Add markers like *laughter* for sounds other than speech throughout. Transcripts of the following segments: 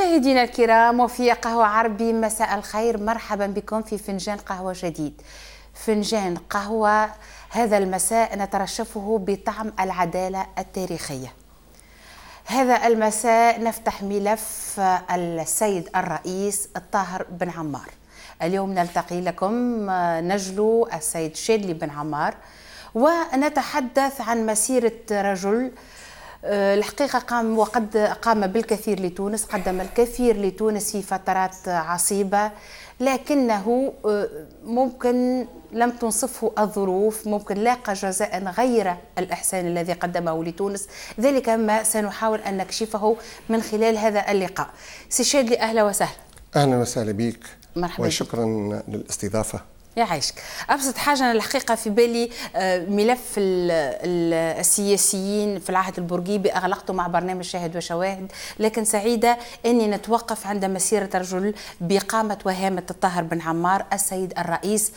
مشاهدينا الكرام وفي قهوة عربي مساء الخير مرحبا بكم في فنجان قهوة جديد فنجان قهوة هذا المساء نترشفه بطعم العدالة التاريخية هذا المساء نفتح ملف السيد الرئيس الطاهر بن عمار اليوم نلتقي لكم نجلو السيد شادلي بن عمار ونتحدث عن مسيرة رجل آه، الحقيقة قام وقد قام بالكثير لتونس قدم الكثير لتونس في فترات عصيبة لكنه آه، ممكن لم تنصفه الظروف ممكن لاقى جزاء غير الإحسان الذي قدمه لتونس ذلك ما سنحاول أن نكشفه من خلال هذا اللقاء سي شادلي أهلا وسهلا أهلا وسهلا بك مرحبا وشكرا للاستضافة يعيشك ابسط حاجه انا الحقيقه في بالي آه، ملف السياسيين في العهد البرجيبي اغلقته مع برنامج شاهد وشواهد لكن سعيده اني نتوقف عند مسيره رجل بقامه وهامه الطاهر بن عمار السيد الرئيس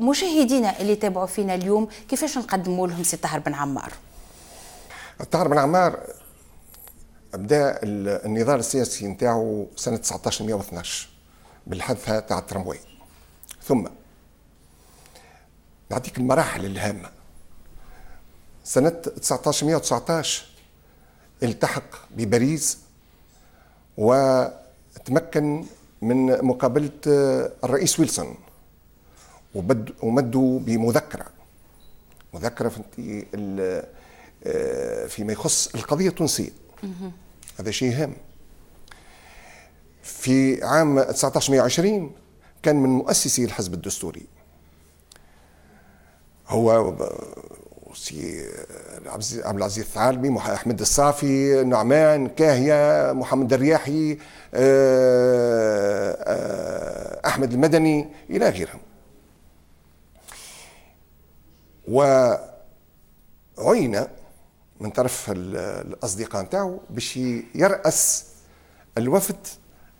مشاهدينا اللي تابعوا فينا اليوم كيفاش نقدموا لهم سي طاهر بن عمار الطاهر بن عمار بدا النضال السياسي نتاعو سنه 1912 بالحادثه تاع الترامواي ثم بعطيك المراحل الهامة سنة 1919 التحق بباريس وتمكن من مقابلة الرئيس ويلسون ومدوا بمذكرة مذكرة في آه، فيما يخص القضية التونسية هذا شيء هام في عام 1920 كان من مؤسسي الحزب الدستوري هو سي عبد العزيز الثعالبي احمد الصافي نعمان كاهيه محمد الرياحي آه، آه، احمد المدني الى غيرهم وعين من طرف الاصدقاء نتاعو باش يراس الوفد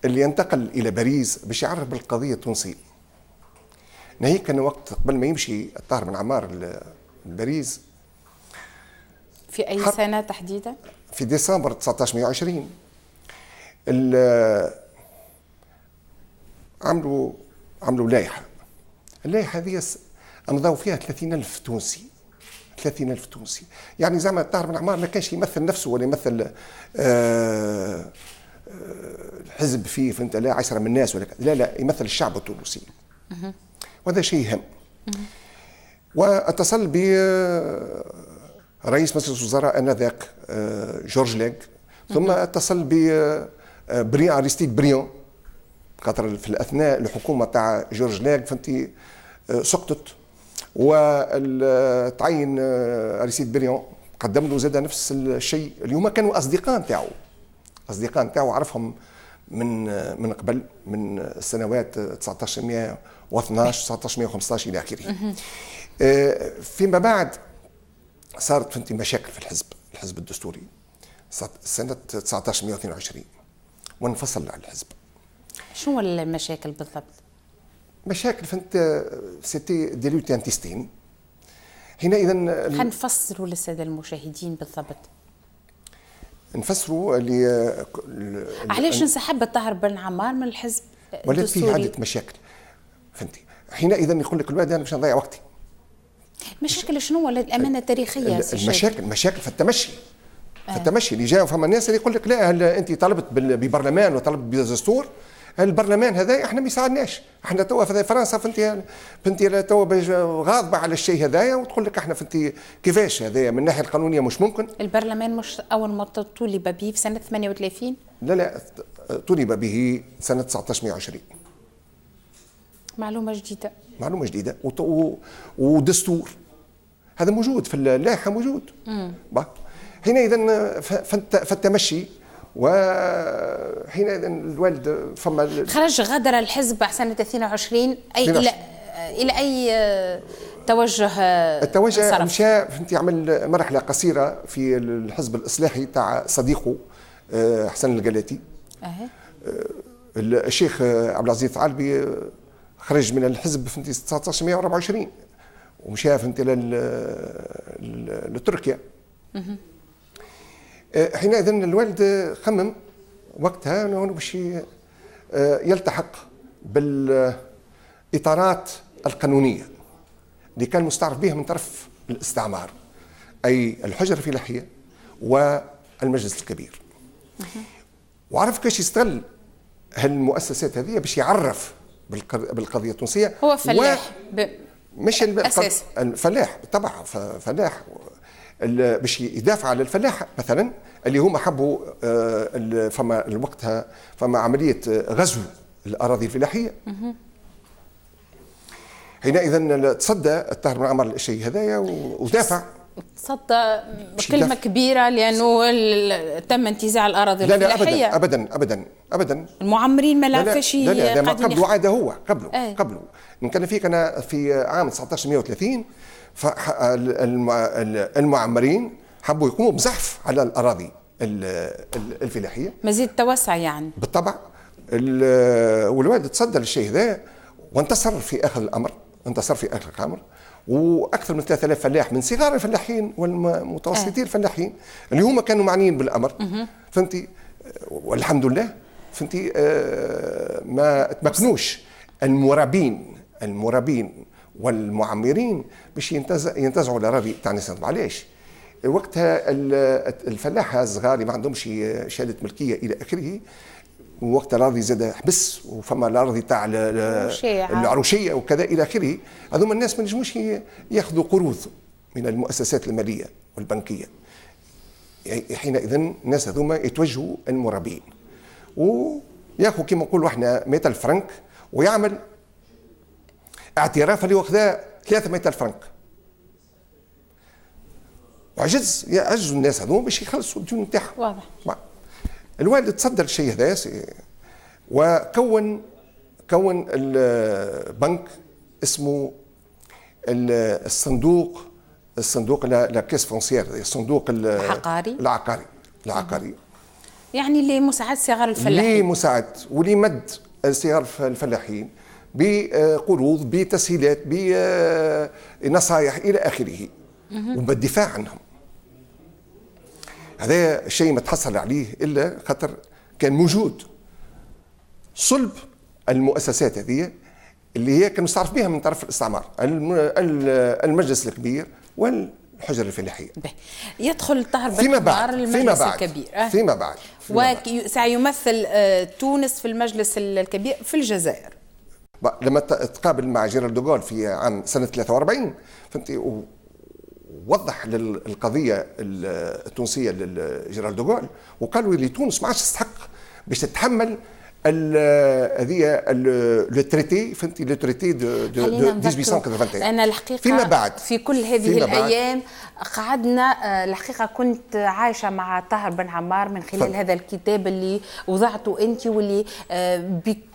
اللي ينتقل الى باريس باش يعرف بالقضيه التونسيه ناهيك كان وقت قبل ما يمشي الطاهر بن عمار لباريس في اي سنه تحديدا؟ في ديسمبر 1920 عملوا عملوا لائحه اللائحه هذه امضوا فيها 30000 تونسي 30000 تونسي يعني زعما الطاهر بن عمار ما كانش يمثل نفسه ولا يمثل آه, آه، الحزب فيه فهمت لا عشرة من الناس ولا لا لا يمثل الشعب التونسي وهذا شيء يهم واتصل ب آه، رئيس مجلس الوزراء انذاك آه، جورج ليغ ثم اتصل ب آه، بريان ارستيد بريون خاطر في الاثناء الحكومه تاع جورج ليغ فهمتي سقطت وتعين اريستيد بريون قدم له زاد نفس الشيء اليوم كانوا اصدقاء نتاعو اصدقاء نتاعو عرفهم من من قبل من السنوات 1912 1915 الى اخره آه، فيما بعد صارت فهمتي مشاكل في الحزب الحزب الدستوري سنه 1922 وانفصل عن الحزب شنو المشاكل بالضبط؟ مشاكل فهمت سيتي ديلوت انتستين هنا اذا خلينا نفسروا للساده المشاهدين بالضبط نفسروا اللي علاش انسحب الطاهر بن عمار من الحزب ولات في عده مشاكل فهمتي حينئذ يقول لك الواد انا باش نضيع وقتي مشاكل شنو ولا الامانه التاريخيه المشاكل مشاكل في التمشي في آه. التمشي اللي جاوا فما ناس اللي يقول لك لا انت طلبت ببرلمان وطلبت بدستور البرلمان هذا احنا ما يساعدناش احنا توا في فرنسا فهمتي فهمتي توا غاضبه على الشيء هذايا وتقول لك احنا فهمتي كيفاش هذايا من الناحيه القانونيه مش ممكن البرلمان مش اول ما طولب به في سنه 38 لا لا طولب به سنه 1920 معلومه جديده معلومه جديده ودستور هذا موجود في اللائحه موجود امم هنا اذا فالتمشي وحينئذ الوالد فما خرج غادر الحزب سنة 22 أي إلى إلى أي آه، توجه آه، التوجه مشى فهمتي عمل مرحلة قصيرة في الحزب الإصلاحي تاع صديقه آه، حسن الجلاتي أه. الشيخ عبد العزيز العلبي خرج من الحزب فهمتي 1924 ومشى فهمتي لتركيا آه، حينئذ الوالد خمم وقتها انه باش آه، يلتحق بالاطارات القانونيه اللي كان مستعرف بها من طرف الاستعمار اي الحجره في لحيه والمجلس الكبير وعرف كيفاش يستغل هالمؤسسات هذه باش يعرف بالقضيه التونسيه هو فلاح و... ب... مش الفلاح طبعا فلاح باش يدافع على الفلاحه مثلا اللي هما حبوا آه، فما وقتها فما عمليه آه، غزو الاراضي الفلاحيه حينئذ تصدى الطاهر بن عمر الشيء هذايا ودافع تصدى كلمه كبيره لانه تم انتزاع الاراضي الفلاحيه لا لا ابدا ابدا ابدا ابدا المعمرين ما لعبش لا لا, لا, لا قبله عاد هو قبله إيه. قبله ان كان فيك انا في عام 1930 فالمعمرين حبوا يقوموا بزحف على الاراضي الفلاحيه مزيد توسع يعني بالطبع والوالد تصدى للشيء هذا وانتصر في اخر الامر انتصر في اخر الامر واكثر من 3000 فلاح من صغار الفلاحين والمتوسطين الفلاحين اللي هما كانوا معنيين بالامر فهمتي والحمد لله فهمتي آه، ما تمكنوش المرابين المرابين والمعمرين باش ينتزعوا الاراضي تاع الناس معليش وقتها الفلاحه الصغار اللي ما عندهمش شهاده ملكيه الى اخره وقت الاراضي زاد حبس وفما الاراضي تاع العروشيه وكذا الى اخره هذوما الناس ما نجموش ياخذوا قروض من المؤسسات الماليه والبنكيه حينئذ الناس هذوما يتوجهوا المرابين وياخذوا كما نقولوا احنا 100 فرنك ويعمل اعترافا واخذها 300 فرنك عجز يعجزوا الناس هذوما باش يخلصوا الديون نتاعهم واضح الوالد تصدر الشيء هذا وكون كون البنك اسمه الصندوق الصندوق لا كيس فونسيير الصندوق العقاري العقاري العقاري يعني لمساعدة صغار الفلاحين لمساعدة ولمد صغار الفلاحين بقروض بتسهيلات بنصائح الى اخره وبالدفاع عنهم هذا شيء ما تحصل عليه الا خاطر كان موجود صلب المؤسسات هذه اللي هي كان مستعرف بها من طرف الاستعمار المجلس الكبير والحجر الفلاحيه يدخل طهر فيما بعد فيما بعد الكبير آه. فيما بعد وسيمثل آه، تونس في المجلس الكبير في الجزائر لما تقابل مع جيرال دوغول في عام سنه 43 فهمتي ووضح للقضيه التونسيه لجيرال دوغول وقالوا لي تونس ما عادش تستحق باش تتحمل هذه لو تريتي فهمتي لو تريتي دو 1881 انا الحقيقه فيما بعد في كل هذه الايام قعدنا آه، الحقيقه كنت عايشه مع طاهر بن عمار من خلال فل. هذا الكتاب اللي وضعته انت واللي آه،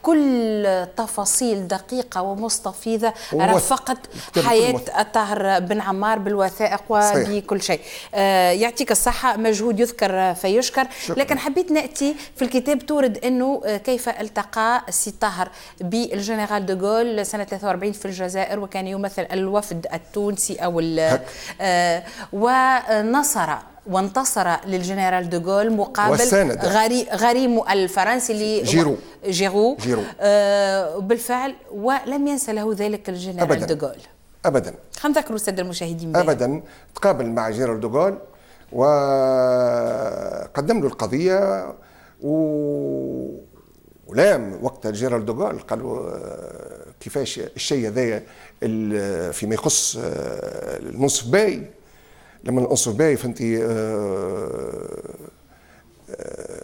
كل تفاصيل دقيقة ومستفيضة رفقت حياة الطاهر بن عمار بالوثائق وبكل شيء آه يعطيك الصحة مجهود يذكر آه، فيشكر شكرا. لكن حبيت نأتي في الكتاب تورد أنه آه، كيف التقى السي طاهر بالجنرال دوغول سنة 43 في الجزائر وكان يمثل الوفد التونسي أو آه ونصر وانتصر للجنرال دوغول مقابل غري غريم الفرنسي اللي جيرو جيرو, جيرو. آه بالفعل ولم ينسى له ذلك الجنرال أبداً. دوغول ابدا خلينا نذكروا الساده المشاهدين بيه. ابدا تقابل مع جيرال دوغول وقدم له القضيه و... ولام وقت جيرال دوغول قالوا آه، كيفاش الشيء هذايا فيما يخص آه، المنصف باي لما الأنصر باي فانت آه، آه،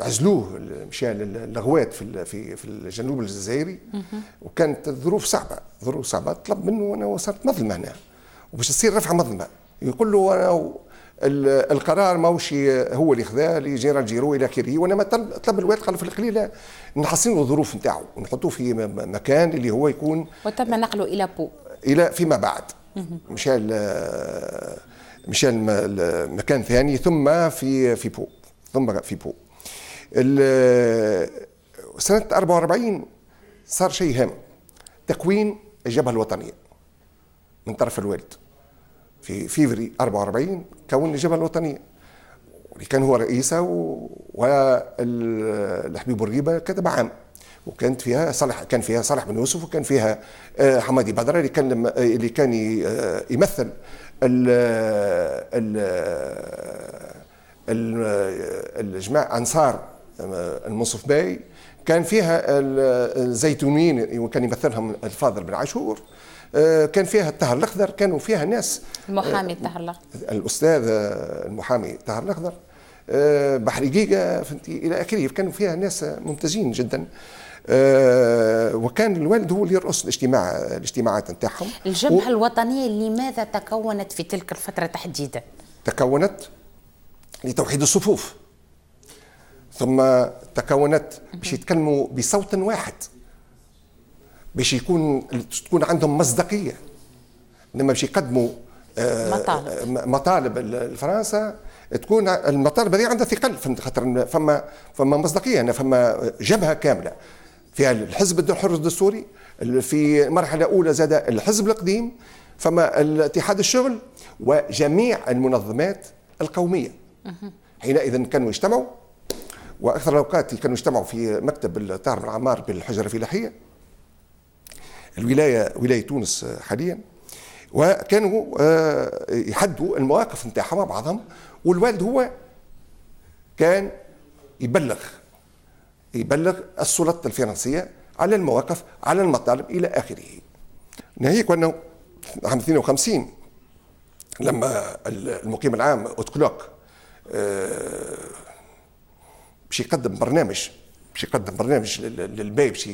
عزلوه مشى للغوات في في في الجنوب الجزائري وكانت الظروف صعبه ظروف صعبه طلب منه انا وصلت مظلمه هنا وباش تصير رفع مظلمه يقول له انا القرار ماهوش هو اللي خذاه لجيرال جيرو الى اخره وانما طلب الوالد قال في القليله نحسنوا الظروف نتاعو ونحطوه في مكان اللي هو يكون وتم نقله الى بو الى فيما بعد مشى مشى مكان ثاني ثم في في بو ثم في بو سنة 44 صار شيء هام تكوين الجبهة الوطنية من طرف الوالد في فيفري 44 كون الجبهة الوطنية اللي كان هو رئيسها والحبيب الريبة كتب عام وكانت فيها صالح كان فيها صالح بن يوسف وكان فيها آه، حمادي بدر اللي كان آه، اللي كان آه، يمثل ال ال الجماعة أنصار المنصف باي كان فيها الزيتونيين وكان يمثلهم الفاضل بن عاشور كان فيها الطهر الاخضر كانوا فيها ناس المحامي الطهر الاخضر الاستاذ المحامي الطهر الاخضر بحريقيقه فهمتي الى اخره كانوا فيها ناس ممتازين جدا آه، وكان الوالد هو اللي يرأس الاجتماع الاجتماعات نتاعهم الجبهه و... الوطنيه لماذا تكونت في تلك الفتره تحديدا؟ تكونت لتوحيد الصفوف ثم تكونت باش يتكلموا بصوت واحد باش يكون تكون عندهم مصداقيه لما باش يقدموا آه، مطالب مطالب لفرنسا تكون المطالب هذه عندها ثقل خاطر فما فما مصداقيه هنا فما جبهه كامله في الحزب الحر الدستوري في مرحلة أولى زاد الحزب القديم فما اتحاد الشغل وجميع المنظمات القومية حينئذ كانوا يجتمعوا وأكثر الأوقات كانوا يجتمعوا في مكتب الطاهر بن عمار بالحجرة الفلاحية الولاية ولاية تونس حاليا وكانوا آه، يحدوا المواقف نتاعهم مع بعضهم والوالد هو كان يبلغ يبلغ السلطة الفرنسية على المواقف على المطالب إلى آخره ناهيك أنه عام 52 لما المقيم العام أوتكلوك آه، باش يقدم برنامج باش يقدم برنامج للباي باش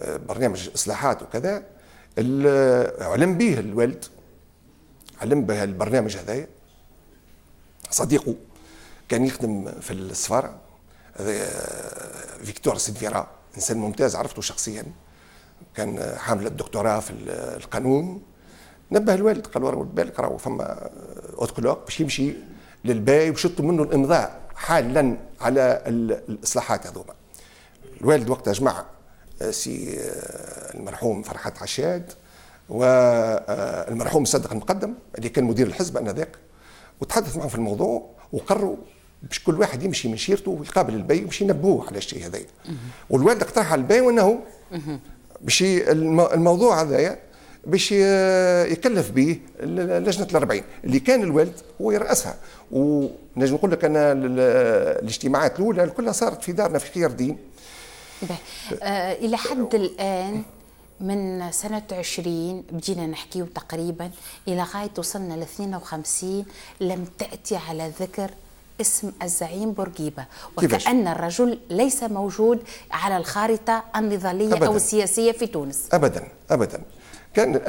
آه، برنامج اصلاحات وكذا علم به الوالد علم به البرنامج هذايا صديقه كان يخدم في السفاره آه، فيكتور سيدفيرا انسان ممتاز عرفته شخصيا كان حامل الدكتوراه في القانون نبه الوالد قال له بالك راهو فما اوتكلوك آه، باش يمشي للباي وشطوا منه الامضاء حالا على الاصلاحات هذوما الوالد وقتها جمع آه، سي المرحوم فرحات عشاد والمرحوم صدق المقدم اللي كان مدير الحزب انذاك وتحدث معهم في الموضوع وقروا باش كل واحد يمشي من شيرته ويقابل البي وباش ينبهوه على الشيء هذايا والوالد اقترح على البي وانه باش الموضوع هذايا باش يكلف به لجنه الأربعين اللي كان الوالد هو يرأسها ونجم نقول لك انا الاجتماعات الاولى كلها صارت في دارنا في خير دين آه الى حد الان من سنة 20 بدينا نحكيه تقريبا إلى غاية وصلنا ل 52 لم تأتي على ذكر اسم الزعيم بورقيبة وكأن الرجل ليس موجود على الخارطة النضالية أبداً. أو السياسية في تونس أبدا أبدا كان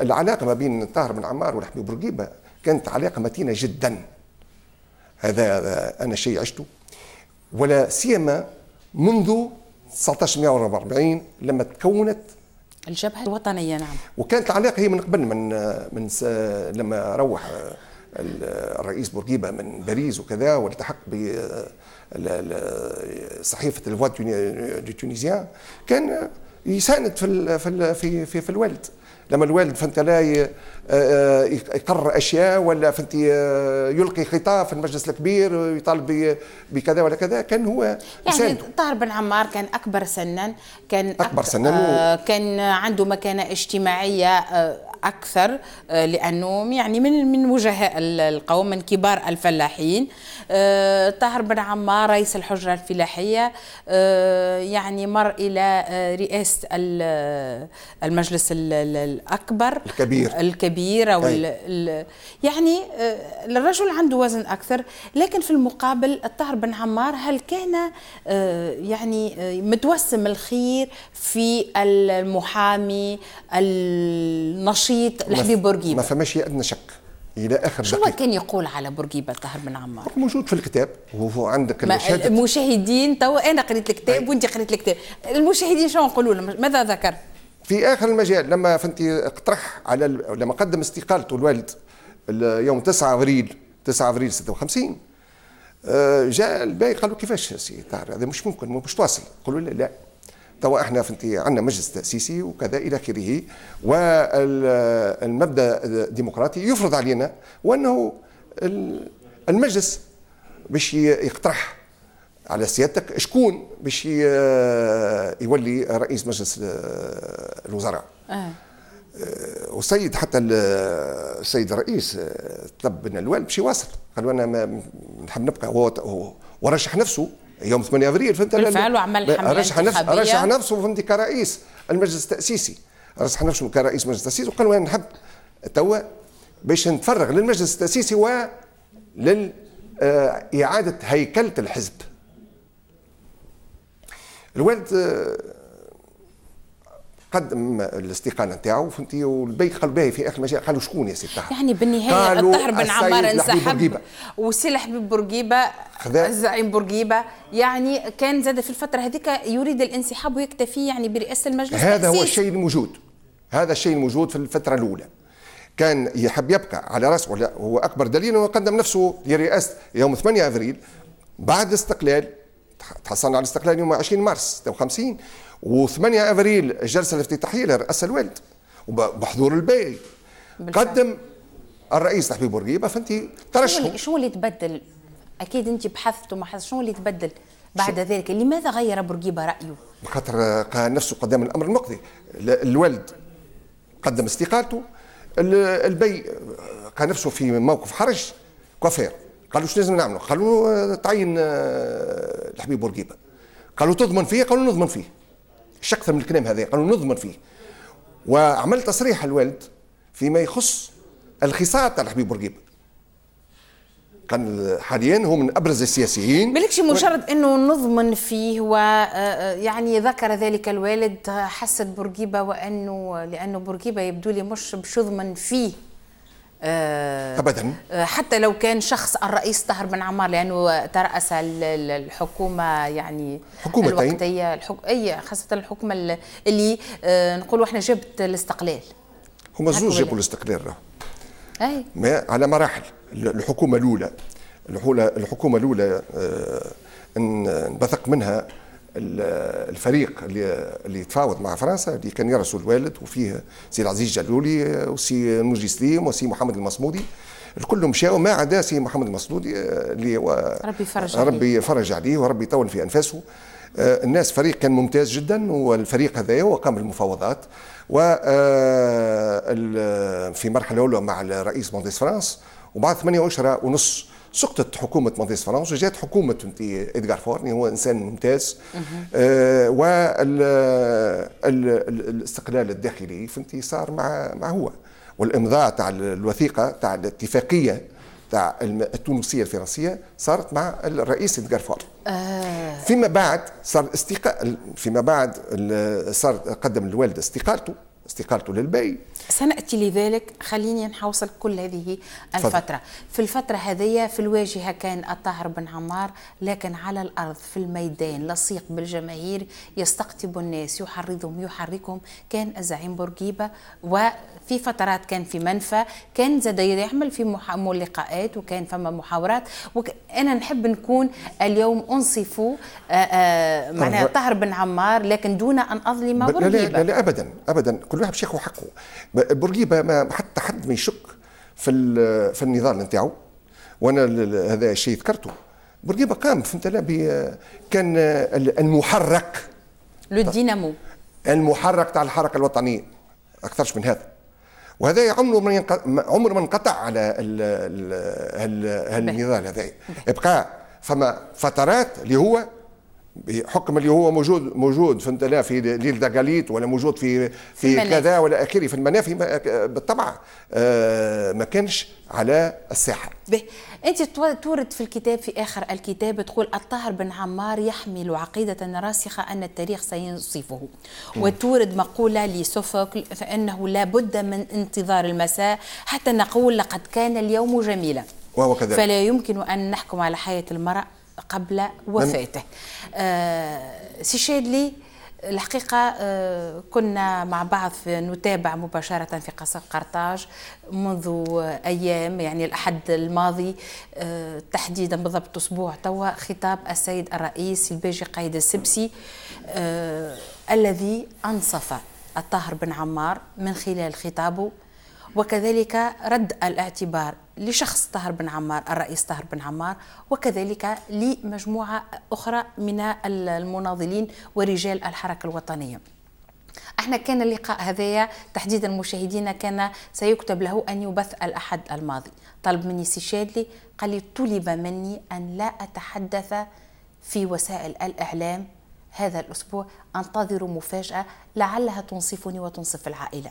العلاقة ما بين طاهر بن عمار والحبيب بورقيبة كانت علاقة متينة جدا هذا أنا شيء عشته ولا سيما منذ 1944 لما تكونت الجبهة الوطنية نعم وكانت العلاقة هي من قبل من من لما روح الرئيس بورقيبه من باريس وكذا والتحق ب صحيفه الفوات دو تونيزيان كان يساند في في في في, الوالد لما الوالد فهمت لا آه، آه، يقرر اشياء ولا فهمت يلقي خطاب في المجلس الكبير ويطالب بكذا ولا كذا كان هو يعني طاهر بن عمار كان اكبر سنا كان اكبر سنا آه، كان عنده مكانه اجتماعيه اكثر آه، لانه يعني من من وجهاء القوم من كبار الفلاحين آه، طاهر بن عمار رئيس الحجره الفلاحيه آه، يعني مر الى رئاسه المجلس الاكبر الكبير الكبير او يعني الرجل عنده وزن اكثر لكن في المقابل طاهر بن عمار هل كان يعني متوسم الخير في المحامي النشيط مشيت لحبيب بورقيبه ما فماش ادنى شك الى اخر شو كان يقول على بورقيبه طاهر بن عمار؟ موجود في الكتاب وهو عندك المشاهدين توا انا قريت الكتاب وانت قريت الكتاب المشاهدين شنو نقولوا لهم ماذا ذكر؟ في اخر المجال لما فهمتي اقترح على لما قدم استقالته الوالد يوم 9 ابريل 9 ابريل 56 جاء الباقي قالوا كيفاش سي طاهر هذا مش ممكن مش تواصل قالوا لا لا توا احنا في عندنا مجلس تاسيسي وكذا الى اخره والمبدا الديمقراطي يفرض علينا وانه المجلس باش يقترح على سيادتك شكون باش يولي رئيس مجلس الوزراء آه. والسيد حتى السيد الرئيس طلب من الوالد باش يواصل قالوا انا نحب نبقى هو ورشح نفسه يوم 8 ابريل فهمت بالفعل وعمل حمله رشح نفسه رشح نفسه فهمتي كرئيس المجلس التاسيسي رشح نفسه كرئيس مجلس التاسيسي وقال وين نحب توا باش نتفرغ للمجلس التاسيسي و لل آه، اعاده هيكله الحزب الوالد آه، قدم الاستقاله نتاعو فهمتي والبي قالوا باهي في اخر مجال قالوا شكون يا سي الطاهر يعني بالنهايه الطاهر بن عمار انسحب وسي حبيب بورقيبه الزعيم بورقيبه يعني كان زاد في الفتره هذيك يريد الانسحاب ويكتفي يعني برئاسه المجلس هذا تأسيس. هو الشيء الموجود هذا الشيء الموجود في الفتره الاولى كان يحب يبقى على راسه هو اكبر دليل انه قدم نفسه لرئاسه يوم 8 ابريل بعد الاستقلال تحصلنا على الاستقلال يوم 20 مارس 56 و8 ابريل الجلسه الافتتاحيه لرئاسه الوالد وبحضور الباقي قدم الرئيس تحبيب بورقيبه فانت ترشحوا شو اللي تبدل اكيد انت بحثت وما ومحثت شو اللي تبدل بعد شو. ذلك لماذا غير بورقيبه رايه خاطر قال آه، نفسه قدام الامر المقضي الولد قدم استقالته البي آه، قال نفسه في موقف حرج كوافير قالوا شنو لازم نعملوا قالوا آه، تعين الحبيب بورقيبه قالوا تضمن فيه قالوا نضمن فيه مش اكثر من الكلام هذا قالوا نضمن فيه وعمل تصريح الوالد فيما يخص الخصال تاع الحبيب بورقيبه كان حاليا هو من ابرز السياسيين مالكش مجرد انه نضمن فيه و آه، آه، يعني ذكر ذلك الوالد حست بورقيبه وانه لانه بورقيبه يبدو لي مش بشضمن فيه آه، ابدا آه، حتى لو كان شخص الرئيس طاهر بن عمار لانه تراس الحكومه يعني حكومتين الوقتيه الحك... اي خاصه الحكومه اللي آه، نقولوا احنا جابت الاستقلال هما زوج جابوا الاستقلال راه اي ما على مراحل الحكومه الاولى الحكومه الاولى انبثق منها الفريق اللي اللي تفاوض مع فرنسا اللي كان يرسل الوالد وفيه سي العزيز جلولي وسي نوجي سليم وسي محمد المصمودي الكل مشاو ما عدا سي محمد المصمودي آه، اللي هو ربي يفرج عليه ربي يفرج عليه وربي يطول في انفاسه آه، الناس فريق كان ممتاز جدا والفريق هذا وقام بالمفاوضات و آه، في مرحله اولى مع الرئيس مونديس فرانس وبعد 8 اشهر ونص سقطت حكومه مانديس فرانس وجات حكومه ادغار فورني هو انسان ممتاز آه، والاستقلال الداخلي فهمتي صار مع مع هو والامضاء تاع الوثيقه تاع الاتفاقيه تاع التونسيه الفرنسيه صارت مع الرئيس ادغار فورني آه. فيما بعد صار استقال فيما بعد صار قدم الوالد استقالته استقالته للبي سناتي لذلك خليني نحوصل كل هذه الفتره في الفتره هذه في الواجهه كان الطاهر بن عمار لكن على الارض في الميدان لصيق بالجماهير يستقطب الناس يحرضهم يحركهم كان الزعيم بورقيبه وفي فترات كان في منفى كان زاد يعمل في لقاءات وكان فما محاورات وانا نحب نكون اليوم انصف معناها طيب. طاهر بن عمار لكن دون ان اظلم بورقيبه لا لا, لا ابدا ابدا كل واحد باش ياخذ حقه بورقيبه ما حتى حد ما يشك في في النضال نتاعو وانا هذا الشيء ذكرته بورقيبه قام فهمت انا كان المحرك لو دينامو المحرك تاع الحركه الوطنيه اكثرش من هذا وهذا عمره ما عمره ما انقطع على النضال هذا يبقى فما فترات اللي هو بحكم اللي هو موجود موجود فهمت لا في ليل داغاليت ولا موجود في في, في كذا ولا اخره في المنافي بالطبع آه، ما كانش على الساحه به انت تورد في الكتاب في اخر الكتاب تقول الطاهر بن عمار يحمل عقيده راسخه ان التاريخ سينصفه وتورد مقوله لسوفوكل فانه لا بد من انتظار المساء حتى نقول لقد كان اليوم جميلا وهو كذلك فلا يمكن ان نحكم على حياه المراه قبل وفاته آه سي شادلي الحقيقة آه، كنا مع بعض نتابع مباشرة في قصر قرطاج منذ أيام يعني الأحد الماضي آه، تحديدا بالضبط أسبوع توا خطاب السيد الرئيس الباجي قايد السبسي آه، الذي أنصف الطاهر بن عمار من خلال خطابه وكذلك رد الاعتبار لشخص طاهر بن عمار الرئيس طاهر بن عمار وكذلك لمجموعة أخرى من المناضلين ورجال الحركة الوطنية احنا كان اللقاء هذايا تحديدا مشاهدينا كان سيكتب له ان يبث الاحد الماضي طلب مني سي شادلي قال لي طلب مني ان لا اتحدث في وسائل الاعلام هذا الاسبوع انتظر مفاجاه لعلها تنصفني وتنصف العائله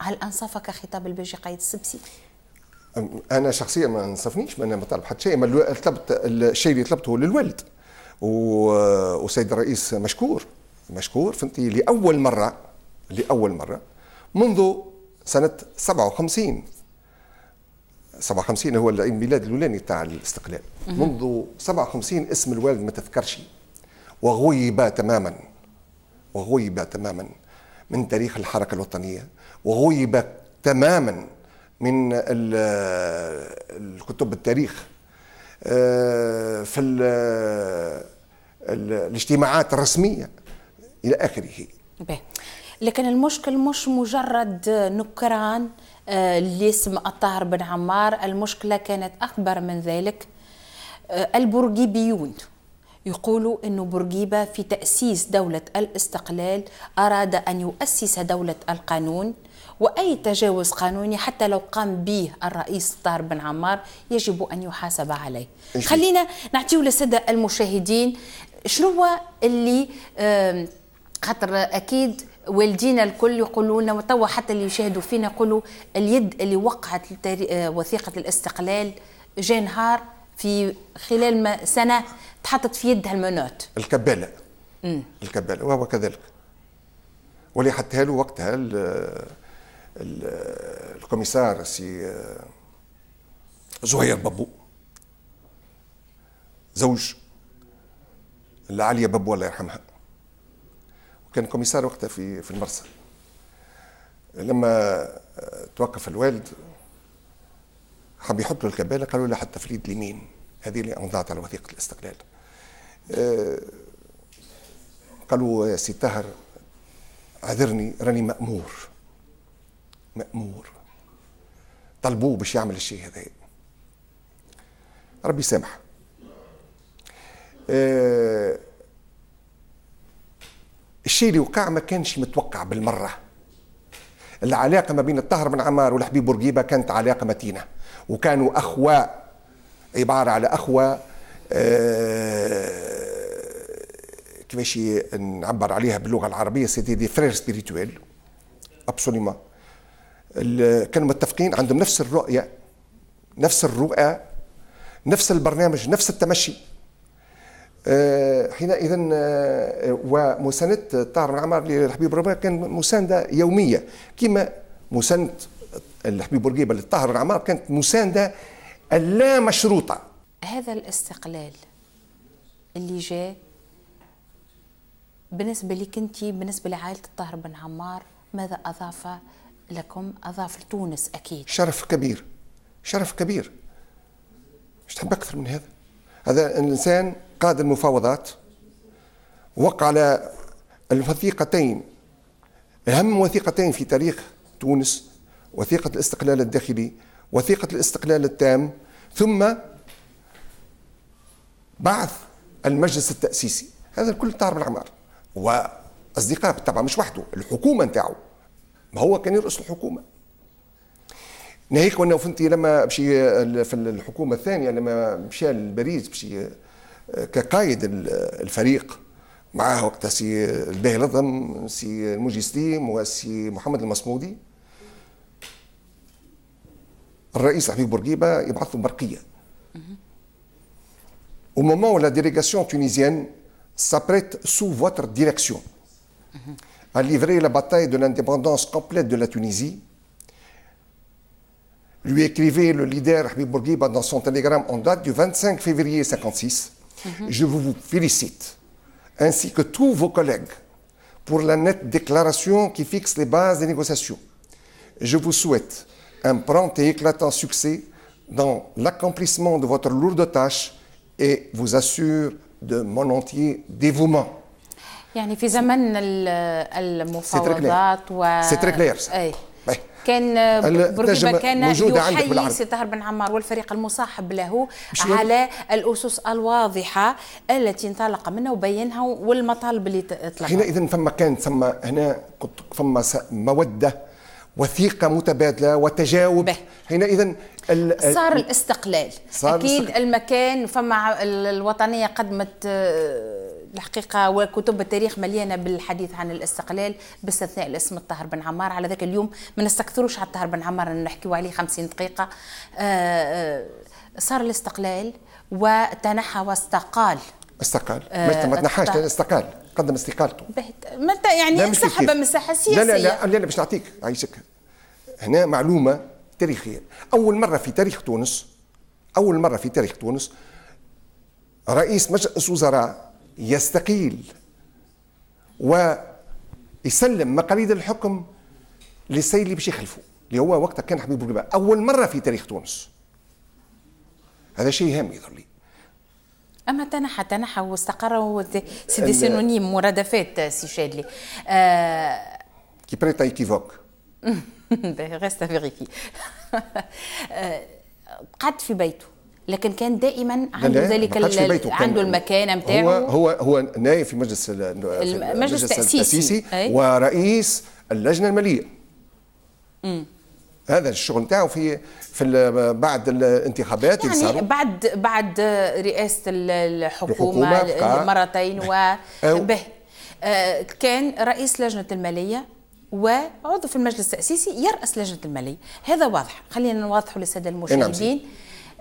هل انصفك خطاب الباجي قايد السبسي انا شخصيا ما نصفنيش ما انا ما طلب حتى شيء ما طلبت الشيء اللي طلبته للولد وسيد الرئيس مشكور مشكور فهمتي لاول مره لاول مره منذ سنه 57 57 هو العيد ميلاد الاولاني تاع الاستقلال منذ 57 اسم الوالد ما تذكرش وغيب تماما وغيب تماما من تاريخ الحركه الوطنيه وغيب تماما من الكتب التاريخ آه، في الاجتماعات الرسميه الى اخره لكن المشكل مش مجرد نكران آه، لاسم الطاهر بن عمار المشكله كانت اكبر من ذلك آه، البرجيبيون يقولوا أن بورقيبة في تأسيس دولة الاستقلال أراد أن يؤسس دولة القانون وأي تجاوز قانوني حتى لو قام به الرئيس طار بن عمار يجب أن يحاسب عليه خلينا نعطيه للسادة المشاهدين شنو اللي خاطر أكيد والدينا الكل يقولون وتوا حتى اللي يشاهدوا فينا يقولوا اليد اللي وقعت آه، وثيقة الاستقلال جاء نهار في خلال ما سنه تحطت في يدها المنوت الكباله مم. الكباله وهو كذلك ولي حتى له وقتها الـ الـ الكوميسار سي زهير بابو زوج لعليا بابو الله يرحمها وكان كوميسار وقتها في في المرسى لما توقف الوالد حب يحطوا الكباله قالوا له في اليد اليمين هذه اللي انضعت على وثيقه الاستقلال آه، قالوا قالوا سي طاهر عذرني راني مأمور مأمور طلبوه باش يعمل الشيء هذا ربي سامح أه الشيء اللي وقع ما كانش متوقع بالمره العلاقه ما بين الطاهر بن عمار والحبيب بورقيبه كانت علاقه متينه وكانوا أخواء عبارة على أخوة آه، كيفاش نعبر عليها باللغة العربية سيتي دي فرير سبيريتويل ابسوليمون كانوا متفقين عندهم نفس الرؤية نفس الرؤى نفس البرنامج نفس التمشي آه، حينئذ آه، ومساندة طاهر العمر للحبيب ربيع كان مساندة يومية كما مساندة الحبيب بورقيبه للطاهر العمار كانت مسانده اللا مشروطه هذا الاستقلال اللي جاء بالنسبه لك انت بالنسبه لعائله الطاهر بن عمار ماذا اضاف لكم اضاف لتونس اكيد شرف كبير شرف كبير ايش تحب اكثر من هذا هذا الانسان قاد المفاوضات وقع على الوثيقتين اهم وثيقتين في تاريخ تونس وثيقة الاستقلال الداخلي وثيقة الاستقلال التام ثم بعث المجلس التأسيسي هذا الكل تعرف العمار وأصدقاء طبعا مش وحده الحكومة نتاعو ما هو كان يرأس الحكومة ناهيك وانا وفنتي لما مشي في الحكومة الثانية لما مشى لباريس مشي آه، كقائد الفريق معاه وقتها سي الباهي لظم سي المجي سليم وسي محمد المصمودي الرئيس Habib Bourguiba Au moment où la délégation tunisienne s'apprête sous votre direction à livrer la bataille de l'indépendance complète de la Tunisie, lui écrivait le leader Habib Bourguiba dans son télégramme en date du 25 février 1956 Je vous félicite, ainsi que tous vos collègues, pour la nette déclaration qui fixe les bases des négociations. Je vous souhaite un prompt et éclatant succès dans l'accomplissement de votre lourde tâche et vous assure de mon entier dévouement. يعني في زمن المفاوضات و سي تري كلير كان بركيبه كان يحيي سي طاهر بن عمار والفريق المصاحب له على الاسس الواضحه التي انطلق منها وبينها والمطالب اللي طلبها اذا فما كان ثم هنا فما موده وثيقه متبادله وتجاوب حينئذ هنا اذا صار الاستقلال صار اكيد الاستقلال. المكان فما الوطنيه قدمت آه، الحقيقه وكتب التاريخ مليانه بالحديث عن الاستقلال باستثناء الاسم الطاهر بن عمار على ذاك اليوم ما نستكثروش على الطاهر بن عمار نحكيو عليه 50 دقيقه آه، آه، صار الاستقلال وتنحى واستقال استقال ما تنحاش استقال قدم استقالته بهت ما يعني انسحب من الساحه السياسيه لا لا لا, لا باش نعطيك عايشك هنا معلومه تاريخيه اول مره في تاريخ تونس اول مره في تاريخ تونس رئيس مجلس وزراء يستقيل ويسلم مقاليد الحكم للسيد اللي باش يخلفه اللي هو وقتها كان حبيب بورقيبه اول مره في تاريخ تونس هذا شيء هام يظهر لي اما تنحى تنحى واستقر سي دي سينونيم مرادفات سي شادلي كي بريت ايكيفوك ريست فيريفي قعد في بيته لكن كان دائما عنده ذلك عنده المكانه نتاعو هو هو هو نائب في مجلس المجلس التاسيسي, التأسيسي ورئيس اللجنه الماليه امم هذا الشغل نتاعو في في بعد الانتخابات يعني يصاروا. بعد بعد رئاسه الحكومه, الحكومة مرتين و به آه، كان رئيس لجنه الماليه وعضو في المجلس التاسيسي يراس لجنه الماليه هذا واضح خلينا نوضحه للساده نعم، المشاهدين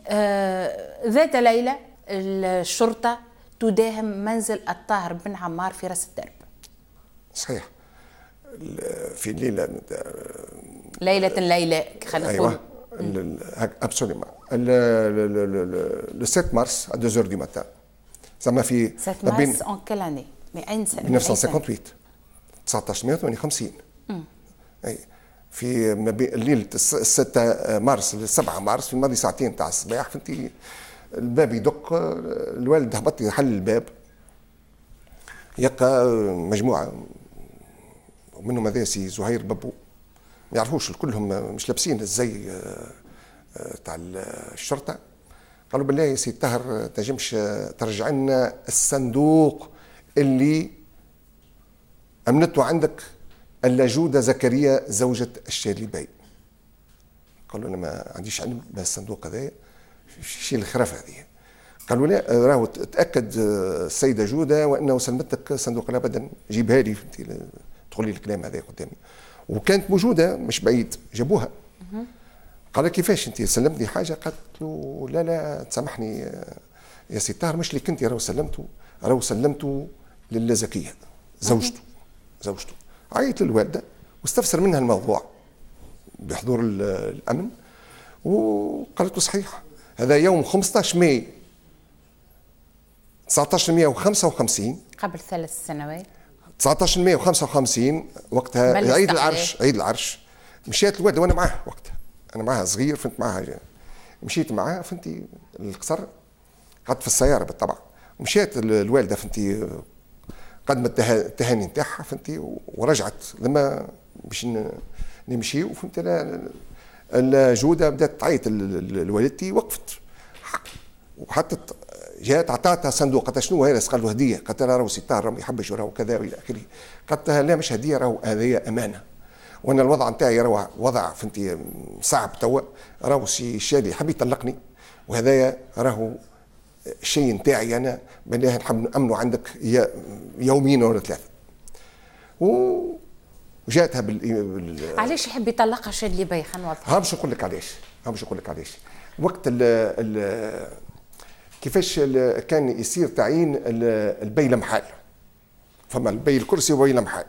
آه، ذات ليله الشرطه تداهم منزل الطاهر بن عمار في راس الدرب صحيح في الليله ليله ليلة خلينا أيوة. نقول أيوة. ابسوليومون لو 7 مارس 2 heures دي ماتان زعما في 7 مارس اون كيل اني مي اين سنه 1958 1958 اي في ما بين ليلة 6 مارس ل 7 مارس في ماضي ساعتين تاع الصباح فهمتي الباب يدق الوالد هبط يحل الباب يلقى مجموعه ومنهم هذا سي زهير بابو ما يعرفوش كلهم مش لابسين الزي آه، آه، تاع الشرطه قالوا بالله يا سيد طاهر آه، تنجمش ترجع لنا الصندوق اللي امنته عندك اللاجوده زكريا زوجة باي قالوا انا ما عنديش علم بالصندوق هذايا شي الخرافه هذه قالوا لا راهو تاكد السيده جوده وانه سلمتك صندوق لا ابدا جيبها لي تقول لي الكلام هذا قدامي وكانت موجوده مش بعيد جابوها قال كيفاش انت سلمتني حاجه قالت له لا لا تسامحني آه، يا سي طاهر مش اللي كنت راهو سلمته راهو سلمته زكيه زوجته زوجته عيط للوالده واستفسر منها الموضوع بحضور الامن وقالت له صحيح هذا يوم 15 ماي 1955 قبل ثلاث سنوات 1955 وقتها عيد العرش عيد العرش مشيت الواد وانا معاه وقتها انا معاها صغير فهمت معاها مشيت معاها فهمتي القصر قعدت في السياره بالطبع مشيت الوالده فهمتي قدمت التهاني نتاعها فهمتي ورجعت لما باش نمشيو فهمت الجوده بدات تعيط لوالدتي وقفت وحطت جات عطاتها صندوق قالت شنو هذا قال له هديه قالت لها راهو ستار ما يحبش راهو كذا والى اخره قالت لها لا مش هديه راهو هذه امانه وانا الوضع نتاعي راهو وضع فهمتي صعب توا راهو الشادي يحب يطلقني وهذايا راهو شيء نتاعي انا بالله نحب نامنه عندك يومين ولا ثلاثه وجاتها بال علاش يحب يطلقها شاد لي بي خلينا نوضح باش نقول لك علاش باش نقول لك علاش وقت ال ال كيفاش كان يصير تعيين البي لمحال فما البي الكرسي وبي لمحال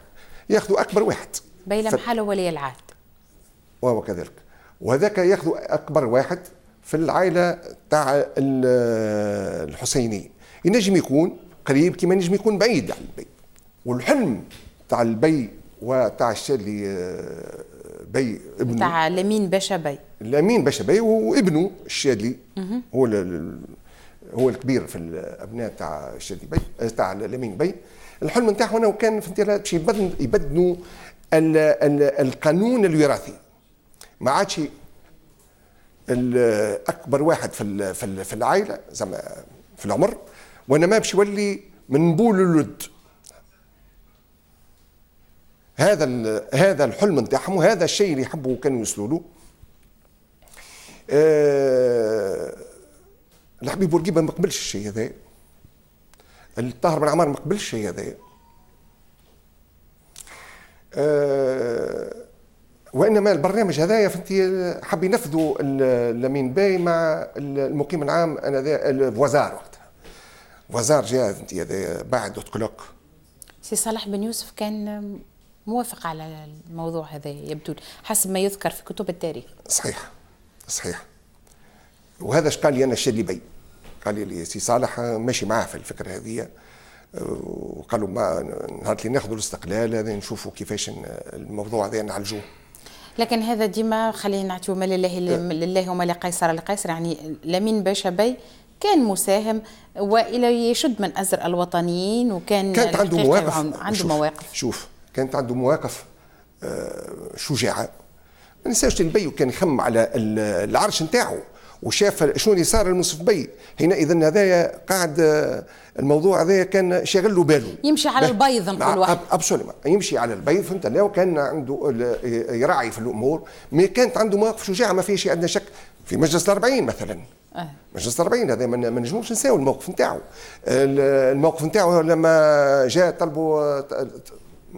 ياخذوا اكبر واحد بي لمحال ولي العهد وهو كذلك وهذاك ياخذوا اكبر واحد في العائله تاع الحسيني ينجم يكون قريب كما ينجم يكون بعيد على البي والحلم تاع البي وتاع الشاذلي آه، بي ابنه تاع لمين باشا بي لمين باشا بي وابنه الشاذلي هو هو الكبير في الابناء تاع الشادي بي آه، تاع لامين بي الحلم نتاعهم انا وكان في انتظار باش يبدلوا القانون الوراثي ما عادش اكبر واحد في في العائله زعما في العمر وانما باش يولي من بول الود هذا هذا الحلم نتاعهم وهذا الشيء اللي يحبوا كانوا يوصلوا له أه الحبيب بورقيبه ما قبلش الشيء هذا الطاهر بن عمار ما قبلش الشيء هذا أه وانما البرنامج هذايا فهمتي حب ينفذوا الامين باي مع المقيم العام ذا فوازار وقتها فوازار جاء فهمتي هذا بعد تقلق سي صالح بن يوسف كان موافق على الموضوع هذا يبدو حسب ما يذكر في كتب التاريخ صحيح صحيح وهذا اش قال لي انا بي قال لي سي صالح ماشي معاه في الفكره هذه أه، وقالوا ما نهار اللي ناخذوا الاستقلال هذا نشوفوا كيفاش الموضوع هذا نعالجوه لكن هذا ديما خلينا نعطيو ما لله أه. لله وما لقيصر لقيصر يعني لمين باشا بي كان مساهم والى يشد من ازر الوطنيين وكان كانت عنده مواقف عنده مواقف شوف كانت عنده مواقف أه، شجاعه ما ننساش البي كان يخم على العرش نتاعو وشاف شنو اللي صار لموسف بي اذا هذايا قاعد الموضوع هذايا كان شاغل له باله يمشي على البيض نقول نعم، واحد ابسولي يمشي على البيض فهمت انا وكان عنده يراعي في الامور ما كانت عنده مواقف شجاعه ما فيش عندنا شك في مجلس الاربعين مثلا أه. مجلس 40 هذا ما نجموش نساو الموقف نتاعو الموقف نتاعو لما جاء طلبوا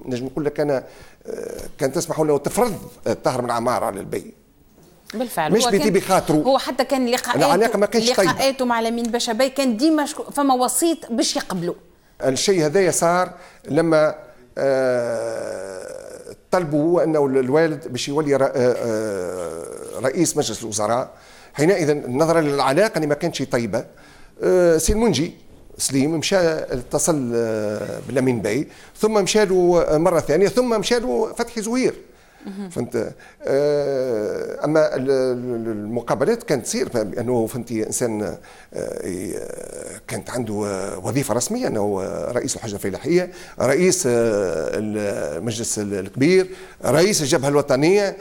نجم نقول لك انا آه، كان تسمح له تفرض الطاهر من عمار على البيت بالفعل مش بيتي بخاطره هو حتى كان لقاءاته ما كانش طيب. لقاءاته مع مع باشا بشباي كان ديما فما وسيط باش يقبلوا الشيء هذايا صار لما آه طلبوا هو انه الوالد باش يولي آه، آه، رئيس مجلس الوزراء حينئذ نظرا للعلاقه اللي ما كانتش طيبه آه سي المنجي سليم مشى اتصل آه، بلامين باي ثم مشى له مره ثانيه ثم مشى له فتحي زهير فهمت آه، اما المقابلات كانت تصير لانه فهمتي انسان آه، كانت عنده وظيفه رسميه انه رئيس الحجه الفلاحيه رئيس آه، المجلس الكبير رئيس الجبهه الوطنيه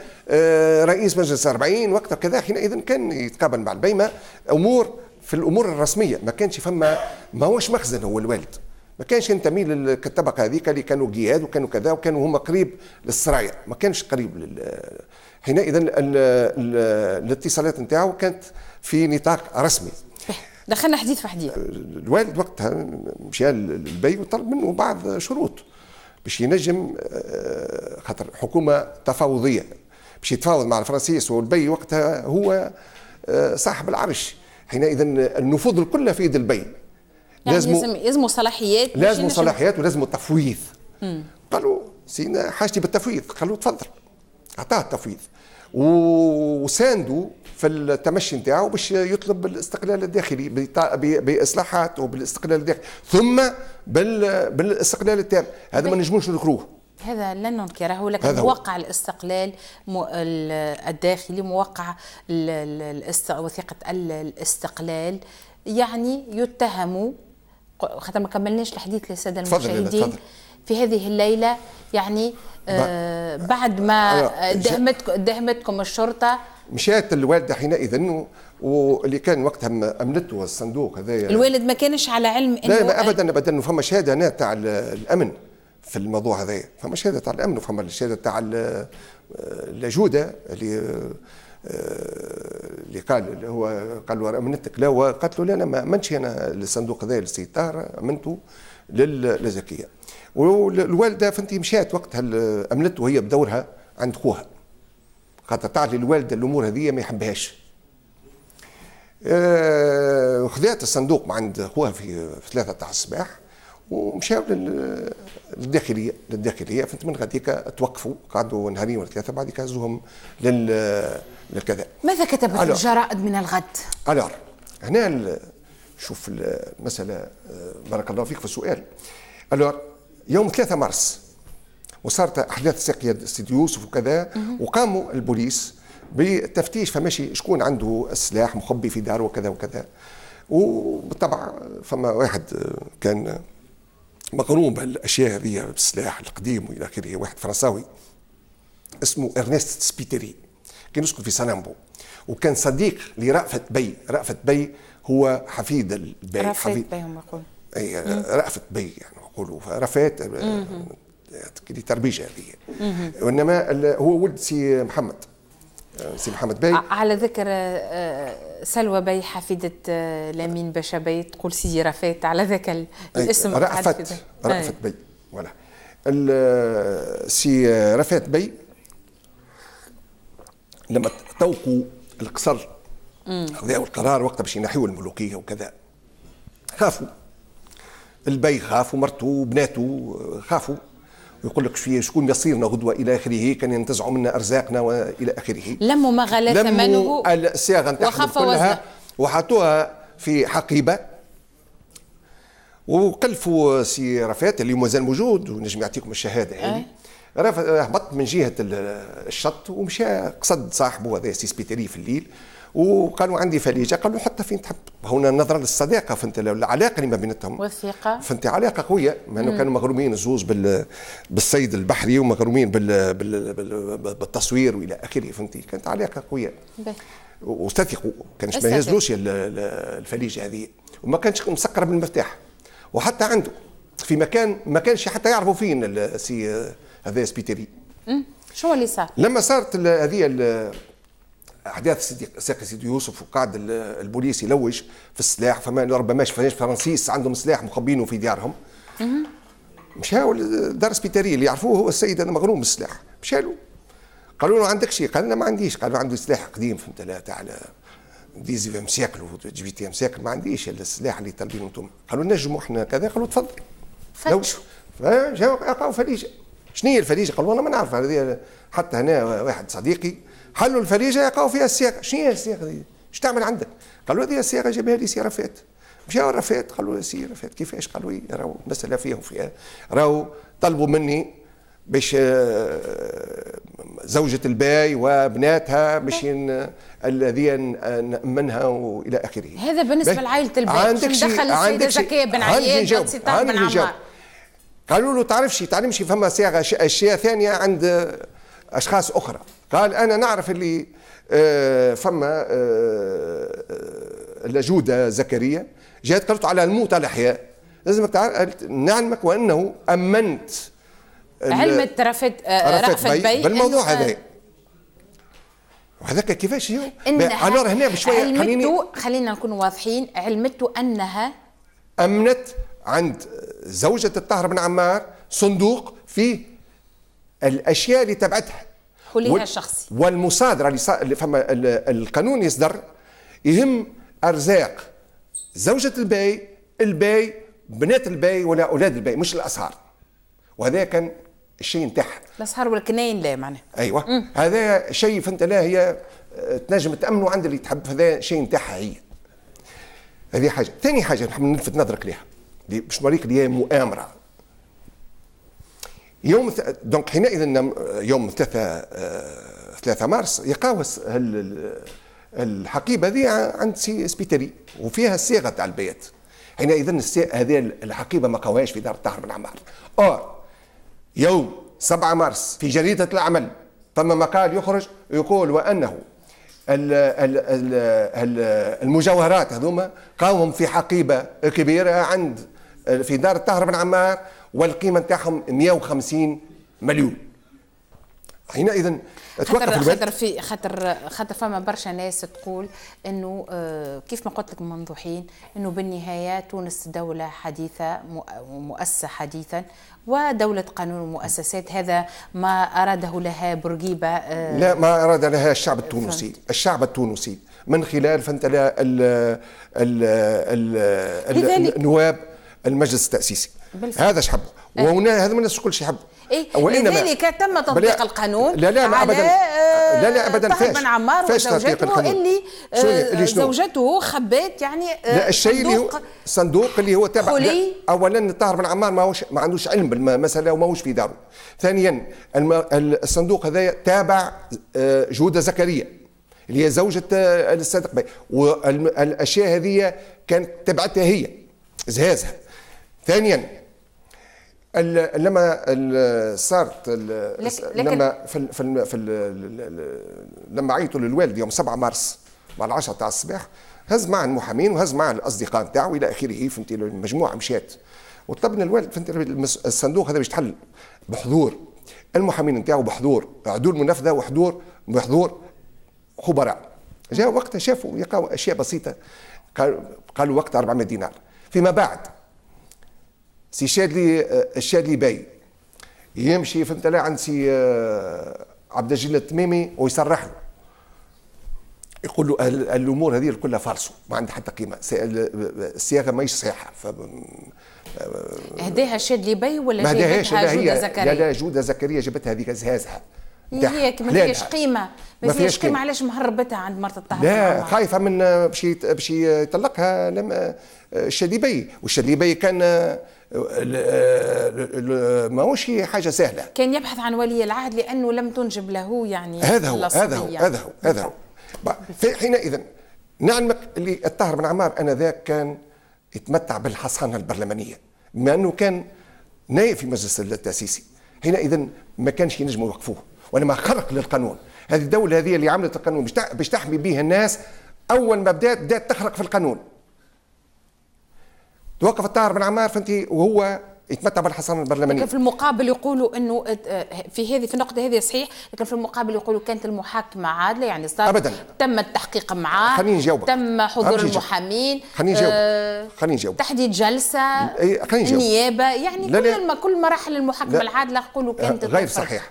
رئيس مجلس 40 وقتها كذا حينئذ كان يتقابل مع البيمه امور في الامور الرسميه ما كانش فما ما هوش مخزن هو الوالد ما كانش ينتمي للطبقه هذيك اللي كانوا جهاد وكانوا كذا وكانوا هما قريب للسرايا ما كانش قريب لل... حينئذ ال... ال... الاتصالات نتاعو كانت في نطاق رسمي دخلنا حديث في حديث الوالد وقتها مشى للبي وطلب منه بعض شروط باش ينجم آه، خاطر حكومه تفاوضيه باش يتفاوض مع الفرنسيس والبي وقتها هو آه، صاحب العرش حينئذ النفوذ الكل في يد البي يعني لازم لازم صلاحيات لازم صلاحيات ولازم التفويض قالوا سينا حاجتي بالتفويض قالوا تفضل اعطاه التفويض وساندوا في التمشي نتاعو باش يطلب الاستقلال الداخلي باصلاحات وبالاستقلال الداخلي ثم بال بالاستقلال التام هذا ما نجموش نذكروه هذا لن ننكره لكن موقع الاستقلال الداخلي موقع وثيقه الاستقلال يعني يتهموا خاطر ما كملناش الحديث للساده المشاهدين تفضل في هذه الليله يعني آه بعد ما آه، دهمتكم دهمتكم الشرطه مشات الوالده حينئذ واللي كان وقتها امنته الصندوق هذايا الوالد ما كانش على علم انه لا, لا آه، ابدا ابدا فما شهاده تاع الامن في الموضوع هذايا فما شهاده تاع الامن وفما الشهاده تاع الجوده آه، اللي اللي قال اللي هو قال له امنتك لا وقالت له لا انا ما امنتش انا الصندوق هذا للستار امنته للزكيه والوالده فانت مشات وقتها امنته وهي بدورها عند خوها خاطر تعلي الوالده الامور هذه ما يحبهاش آه، خذات الصندوق عند خوها في ثلاثة تاع الصباح ومشاو للداخليه للداخليه فهمت من غاديك توقفوا قعدوا نهارين ولا ثلاثه بعد هزوهم لل للكذا ماذا كتبت الجرائد من الغد؟ ألور هنا شوف المساله آه، بارك الله فيك في السؤال الور يوم 3 مارس وصارت احداث ساقيه سيد يوسف وكذا وقاموا البوليس بتفتيش فماشي شكون عنده السلاح مخبي في داره وكذا وكذا وبالطبع فما واحد آه، كان مغروم بالاشياء هذه بالسلاح القديم والى اخره واحد فرنساوي اسمه ارنست سبيتري كان يسكن في سانامبو وكان صديق لرأفت بي رأفت بي هو حفيد البي رأفت حفيد بي هم يقولوا اي رأفت بي يعني يقولوا رفات كلي تربيجه هذه وانما هو ولد سي محمد سي محمد باي على ذكر آه، آه، سلوى باي حفيدة آه، لامين باشا باي تقول سيدي رفات على ذاك الاسم رأفت رأفت باي ولا سي رفات باي لما توقوا القصر خذوا القرار وقتها باش ينحيوا الملوكيه وكذا خافوا البي خافوا مرته وبناته خافوا ويقول لك شويه شكون مصيرنا غدوه الى اخره كان ينتزعوا منا ارزاقنا والى اخره لموا ما غلا ثمنه الصياغه وخف كلها وحطوها في حقيبه وقلفوا سي رفات اللي مازال موجود ونجم يعطيكم الشهاده هذه يعني. هبط من جهه الشط ومشى قصد صاحبه هذا سي سبيتري في الليل وقالوا عندي فليجه قالوا حتى فين تحب هنا نظرا للصداقه فهمت العلاقه اللي ما بينتهم والثقه فهمت علاقه قويه انه كانوا مغرومين الزوز بال بالصيد البحري ومغرومين بال... بال... بال... بالتصوير والى اخره فهمتي كانت علاقه قويه واستثقوا كانش ما يهزلوش الفليجه هذه وما كانش مسكره بالمفتاح وحتى عنده في مكان ما كانش حتى يعرفوا فين السي هذا سبيتيري شو اللي صار؟ لما صارت هذه احداث سيدي ساقي سيدي يوسف وقعد البوليس يلوج في السلاح فما ربما فرنسيس عندهم سلاح مخبينه في ديارهم مشاو لدار سبيتاري اللي يعرفوه هو السيد انا مغروم بالسلاح مشاو قالوا له عندك شيء قال انا ما عنديش قالوا عندي سلاح قديم فهمت لا تاع ديزيفيام سيكل ام سيكل ما عنديش السلاح اللي طالبينه انتم قالوا نجموا احنا كذا قالوا تفضل فليش فجاو قاو فريجه شنو هي الفريجه قالوا انا ما نعرف حتى هنا واحد صديقي حلوا الفريجه يقعوا فيها السياق شنو هي السياق دي؟ ايش تعمل عندك؟ قالوا هذه السياقه جابها لي سي رفات مشاو رفات قالوا لي سي رفات كيفاش؟ قالوا راهو المساله فيها وفيها راهو طلبوا مني باش آه، زوجة الباي وبناتها باش الذي آه، منها والى اخره هذا بالنسبه لعائله الباي عندك شي دخل عندك زكيه بن عياد سي بن عمار قالوا له تعرفش تعلمش فما صياغه اشياء ثانيه عند اشخاص اخرى قال انا نعرف اللي آه، فما آه، آه، لجوده زكريا جات قالت على الموت على الاحياء لازمك نعلمك وانه امنت علمت رفد رأفت بي, بي بالموضوع هذا وهذاك كيفاش هي على هنا بشويه خليني خلينا نكون واضحين علمته انها امنت عند زوجة الطاهر بن عمار صندوق فيه الاشياء اللي تبعتها حلها الشخصي والمصادره اللي فما القانون يصدر يهم ارزاق زوجة الباي الباي بنات الباي ولا اولاد الباي مش الاسعار وهذا كان الشيء نتاعها الاسعار والكناين لا معناها ايوه مم. هذا شيء فهمت لا هي آه، تنجم تامنوا عند اللي تحب هذا شيء نتاعها هي هذه حاجه ثاني حاجه نحب نلفت نظرك ليها باش نوريك اللي هي مؤامره يوم دونك حينئذ يوم ثلاثة 3 آه، مارس يقاوس الحقيبه هذه عند سي سبيتري وفيها الصيغه تاع البيت حينئذ هذه الحقيبه ما قواهاش في دار الطاهر بن عمار اور يوم 7 مارس في جريده العمل ثم مقال يخرج يقول وانه المجوهرات هذوما قاوم في حقيبه كبيره عند في دار الطاهر بن عمار والقيمه نتاعهم 150 مليون حينئذ خاطر خاطر في خاطر خاطر فما برشا ناس تقول انه آه، كيف ما قلت لك حين انه بالنهايه تونس دوله حديثه ومؤسسه حديثا ودولة قانون ومؤسسات هذا ما أراده لها بورقيبه آه، لا ما أراد لها الشعب التونسي فهمت. الشعب التونسي من خلال فانت ال ال ال النواب المجلس التأسيسي بالفعل. هذا شحبوا إيه. وهنا هذا الناس الكل يحبوا إيه؟ لذلك تم تطبيق القانون لا لا ما ابدا آه، لا لا ابدا فاش بن عمار فاش تطبيق القانون اللي, آه، اللي زوجته خبات يعني آه، لا الشيء اللي هو صندوق اللي هو تابع اولا طاهر بن عمار ما, ما عندوش علم بالمساله وما هوش في داره ثانيا الصندوق هذا تابع جوده زكريا اللي هي زوجة الصادق بي والأشياء هذه كانت تبعتها هي زهازها ثانيا لما صارت لما في في, في لما عيطوا للوالد يوم 7 مارس مع العشرة تاع الصباح هز معه المحامين وهز معه الاصدقاء نتاعو الى اخره فهمتي المجموعه مشات وطلبنا الوالد فهمت الصندوق هذا باش يتحل بحضور المحامين نتاعو بحضور عدول منفذه وحضور بحضور خبراء جاء وقتها شافوا يلقاو اشياء بسيطه قالوا وقتها 400 دينار فيما بعد سي شادلي الشادلي آه، باي يمشي فهمت لا عند سي آه، عبد الجليل التميمي ويصرح له يقول له الامور هذه كلها فالسو ما عندها حتى قيمه السياقه ماهيش صحيحه ف آه، هداها شادلي باي ولا ما جابتها جوده زكريا؟ لا لا جوده زكريا جابتها هذيك زهازها هي ما فيهاش قيمه ما فيهاش قيمه علاش مهربتها عند مرت الطهر لا خايفه من باش باش يطلقها لما الشادي بي والشادي بي كان ماهوش حاجه سهله كان يبحث عن ولي العهد لانه لم تنجب له يعني هذا هو هذا هو هذا هو هذا هو حينئذ نعلمك اللي الطاهر بن عمار انذاك كان يتمتع بالحصانه البرلمانيه بما انه كان نائب في مجلس التاسيسي حينئذ ما كانش ينجموا يوقفوه وانما خرق للقانون هذه الدوله هذه اللي عملت القانون باش تحمي به الناس اول ما بدات بدات تخرق في القانون توقف الطاهر بن عمار فهمتي وهو يتمتع بالحصانه البرلمانيه لكن في المقابل يقولوا انه آه، في هذه في النقطه هذه صحيح لكن في المقابل يقولوا كانت المحاكمه عادله يعني صار ابدا تم التحقيق معاه خليني نجاوبك تم حضور المحامين خليني نجاوبك آه، خليني نجاوبك تحديد جلسه خليني نجاوبك النيابه يعني لا كل لا كل مراحل المحاكمه لا العادله يقولوا كانت آه، غير التفرق. صحيح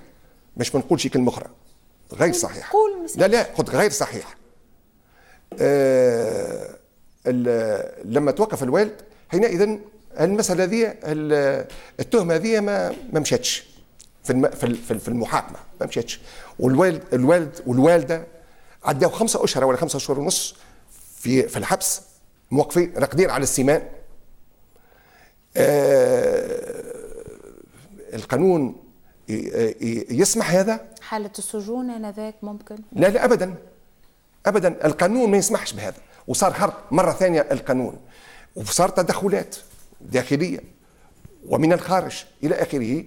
مش شيء كلمه اخرى غير صحيح لا لا قلت غير صحيح آه لما توقف الوالد حينئذ المساله هذه التهمه هذه ما ما مشاتش في في المحاكمه ما مشاتش والوالد الوالد والوالده عداوا خمسة اشهر ولا خمسة اشهر ونص في في الحبس موقفين راقدين على السمان آه القانون يسمح هذا حالة السجون آنذاك ممكن لا لا أبدا أبدا القانون ما يسمحش بهذا وصار حرق مرة ثانية القانون وصار تدخلات داخليه ومن الخارج الى اخره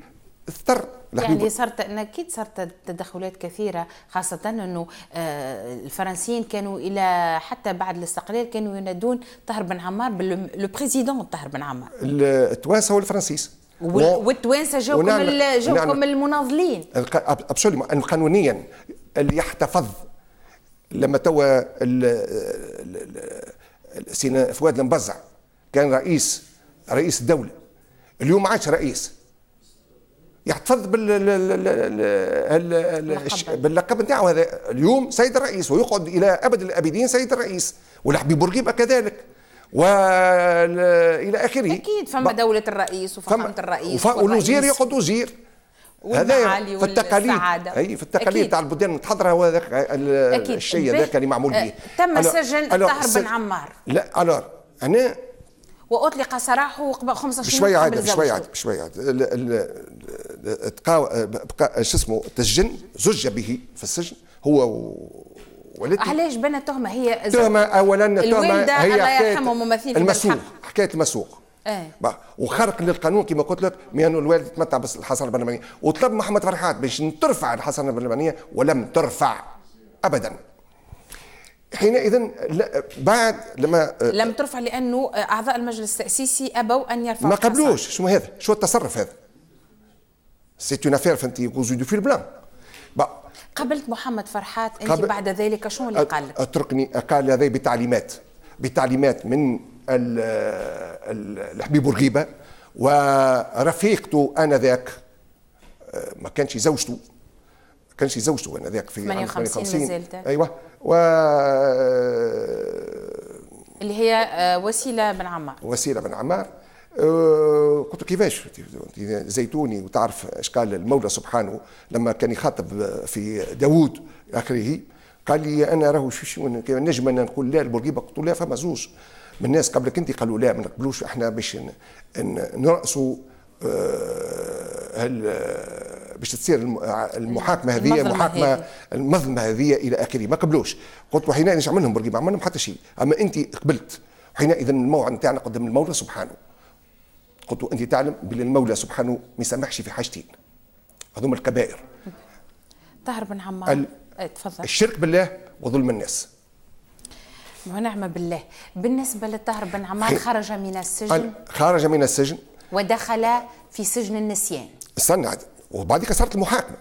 اضطر يعني صارت اكيد صارت تدخلات كثيره خاصه انه آه، الفرنسيين كانوا الى حتى بعد الاستقلال كانوا ينادون طاهر بن عمار لو بريزيدون طاهر بن عمار التوانسه والفرنسيس والتوانسه جوكم ونعمل جوكم المناضلين قانونيا اللي يحتفظ لما توا فؤاد المبزع كان رئيس رئيس الدولة اليوم ما عادش رئيس يحتفظ باللقب نتاعو هذا اليوم سيد الرئيس ويقعد الى ابد الابدين سيد الرئيس والحبيب بورقيبه كذلك والى اخره اكيد فما دولة الرئيس وفخامة الرئيس والوزير يقعد وزير هذا في التقاليد اي في التقاليد تاع البلدان المتحضره هو هذاك الشيء هذاك اللي معمول آه، به تم سجن الطاهر بن عمار لا الور انا واطلق سراحه قبل 15 شوي عاد شوي عاد شوي عاد شو اسمه تسجن زج به في السجن هو ولدي علاش بنى التهمه هي التهمه اولا التهمه هي الله يرحمه ممثل المسوق حكايه المسوق ايه وخرق للقانون كما قلت لك بانه الوالد تمتع بالحصانه البرلمانيه وطلب محمد فرحات باش ترفع الحصانه البرلمانيه ولم ترفع ابدا حينئذ بعد لما لم ترفع لانه اعضاء المجلس التاسيسي ابوا ان يرفعوا ما قبلوش شنو هذا؟ شنو التصرف هذا؟ سيت اون افير فانت كوزو دو فيل بلان قبلت محمد فرحات انت قبل بعد ذلك شنو اللي قال لك؟ اتركني قال هذا بتعليمات بتعليمات من الحبيب بورقيبه ورفيقته انذاك آه، ما كانش زوجته كانش شي زوجته انذاك في 58 مازالت ايوه و اللي هي آه، وسيله بن عمار وسيله بن عمار أه، قلت له كيفاش زيتوني وتعرف اشكال المولى سبحانه لما كان يخاطب في داوود اخره قال لي انا راهو نجم انا نقول لا البورقيبه قلت له لا فما زوج من الناس قبلك انت قالوا لا ما نقبلوش احنا باش نرأسوا هل آه، باش تصير المحاكمه هذه المحاكمه المظلمه هذه الى اخره ما قبلوش قلت وحين ايش عملهم برقي ما عملهم حتى شيء اما انت قبلت اذا الموعد نتاعنا قدام المولى سبحانه قلت انت تعلم بان المولى سبحانه ما يسامحش في حاجتين هذوما الكبائر طاهر بن عمار إيه، تفضل الشرك بالله وظلم الناس ونعم بالله بالنسبة للطاهر بن عمار خرج من السجن خرج من السجن ودخل في سجن النسيان استنى عادي وبعد كده صارت المحاكمه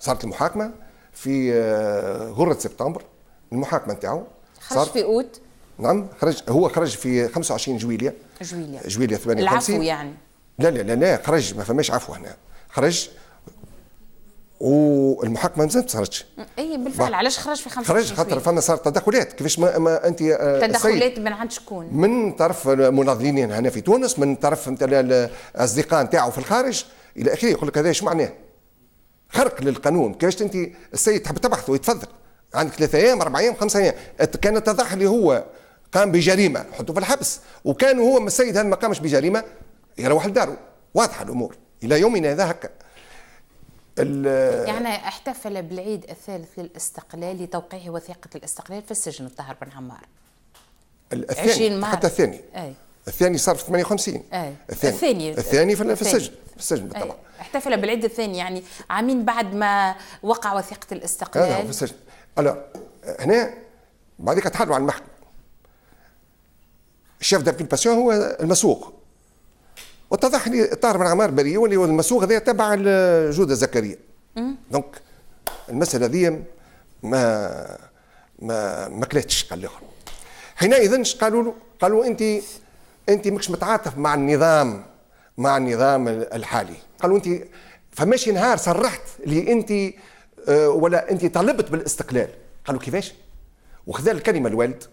صارت المحاكمه في آه، غره سبتمبر المحاكمه نتاعو خرج في اوت نعم خرج هو خرج في 25 جويليا جويليا جويليا 58 العفو يعني لا لا لا, لا خرج ما فماش عفو هنا خرج والمحاكمه ما صارتش اي بالفعل علاش خرج في خمسة خرج خاطر فما صارت تدخلات كيفاش ما, ما انت آه، تدخلات من عند شكون من طرف مناضلين هنا في تونس من طرف نتاع الاصدقاء نتاعو في الخارج الى اخره يقول لك هذا ايش معناه؟ خرق للقانون كاش انت السيد تحب تبحث ويتفضل عندك ثلاثة ايام اربع ايام خمسة ايام كان اتضح لي هو قام بجريمه حطه في الحبس وكان هو السيد هذا ما قامش بجريمه يروح لداره واضحه الامور الى يومنا هذا هكا يعني احتفل بالعيد الثالث للاستقلال لتوقيع وثيقه الاستقلال في السجن الطاهر بن عمار الثاني حتى الثاني أي. الثاني صار في 58 أي. الثاني الثاني, الثاني في السجن في السجن بالطبع احتفل بالعيد الثاني يعني عامين بعد ما وقع وثيقه الاستقلال في السجن ألا هنا بعديك تحلوا على المحكمه الشيف دابليكاسيون هو المسوق واتضح لي طاهر بن عمار بري واللي هو المسوق هذا تبع جوده زكريا دونك المساله هذه ما ما ما كلاتش قال لهم حينئذ قالوا له قالوا انت انت ماكش متعاطف مع النظام مع النظام الحالي قالوا انت فماشي نهار صرحت اللي انت آه، ولا انت طالبت بالاستقلال قالوا كيفاش وخذا الكلمه الوالد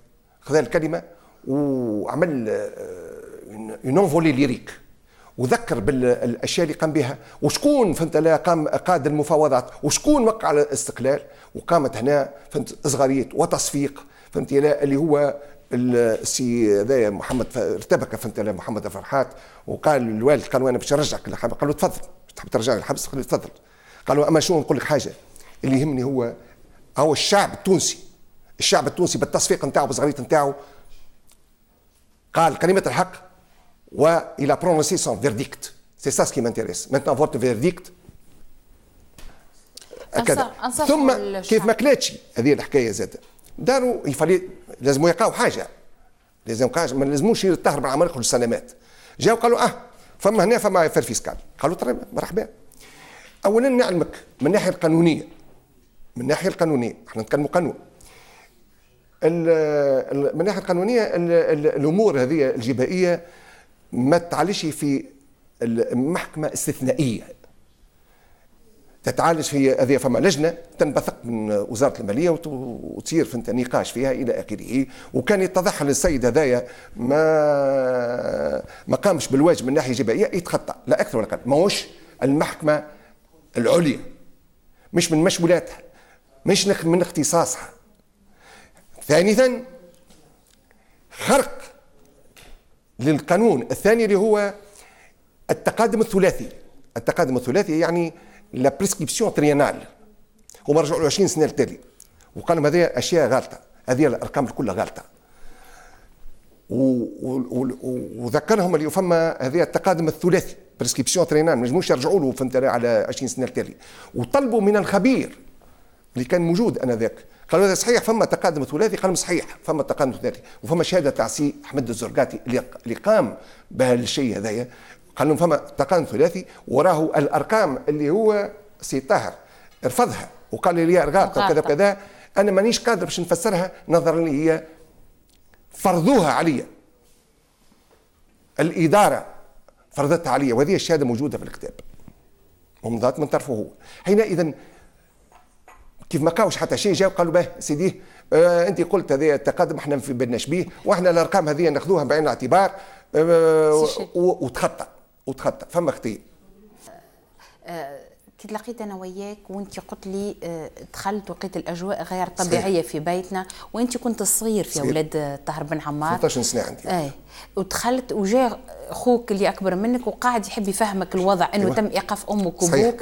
خذا الكلمه وعمل اون فولي ليريك وذكر بالاشياء اللي قام بها وشكون فهمت قام قاد المفاوضات وشكون وقع على الاستقلال وقامت هنا فهمت اصغريه وتصفيق فهمت اللي هو السي هذايا محمد ارتبك فهمت محمد فرحات وقال الوالد قال انا باش نرجعك للحبس له تفضل تحب ترجع للحبس قال تفضل له اما شنو نقول لك حاجه اللي يهمني هو هو الشعب التونسي الشعب التونسي بالتصفيق نتاعو بالصغريت نتاعو قال كلمه الحق و الى برونسي سون فيرديكت سي سا سكي مانتيريس مانتنا فورت فيرديكت أنصح ثم كيف ما كلاتش هذه الحكايه زاده داروا الفريق لازم يلقاو حاجه لازم قاعد ما لازموش تهرب العمل كل السلامات جاو قالوا اه فما هنا فما فير فيسكال قالوا ترى مرحبا اولا نعلمك من الناحيه القانونيه من الناحيه القانونيه احنا نتكلموا قانون من الناحيه القانونيه الامور هذه الجبائيه ما تعليش في المحكمه استثنائيه تتعالج في هذه فما لجنه تنبثق من وزاره الماليه وتصير في نقاش فيها الى اخره وكان يتضح للسيد هذايا ما ما قامش بالواجب من ناحيه جبائيه يتخطى لا اكثر ولا اقل ماهوش المحكمه العليا مش من مشمولاتها مش من اختصاصها ثالثا خرق للقانون الثاني اللي هو التقادم الثلاثي التقادم الثلاثي يعني لا بريسكريبسيون ترينال هما رجعوا له 20 سنه للتالي وقال لهم هذه اشياء غالطه هذه الارقام كلها غالطه وذكرهم اللي فما هذه التقادم الثلاثي بريسكريبسيون ترينال ما نجموش يرجعوا له فهمت على 20 سنه التالي وطلبوا من الخبير اللي كان موجود انذاك قالوا هذا صحيح فما تقادم ثلاثي قالوا صحيح فما تقادم ثلاثي وفما شهاده تاع سي احمد الزرقاتي اللي قام بهالشيء هذايا قال لهم فما تقان ثلاثي وراه الارقام اللي هو سي طاهر رفضها وقال لي غلط وكذا وكذا انا مانيش قادر باش نفسرها نظرا اللي هي فرضوها عليا الاداره فرضتها عليا وهذه الشهاده موجوده في الكتاب ومضات من طرفه هو حينئذ كيف ما قاوش حتى شيء جاو قالوا به سيدي آه انت قلت هذا التقدم احنا ما بدناش بيه واحنا الارقام هذه ناخذوها بعين الاعتبار آه وتخطى وتخطى فما اختيار أه، كي تلاقيت انا وياك وانت قلت لي أه، دخلت ولقيت الاجواء غير طبيعيه صحيح. في بيتنا وانت كنت صغير في اولاد طاهر بن عمار 13 سنه عندي اي ودخلت وجاء اخوك اللي اكبر منك وقاعد يحب يفهمك الوضع انه أيوة. تم ايقاف امك وبوك صحيح,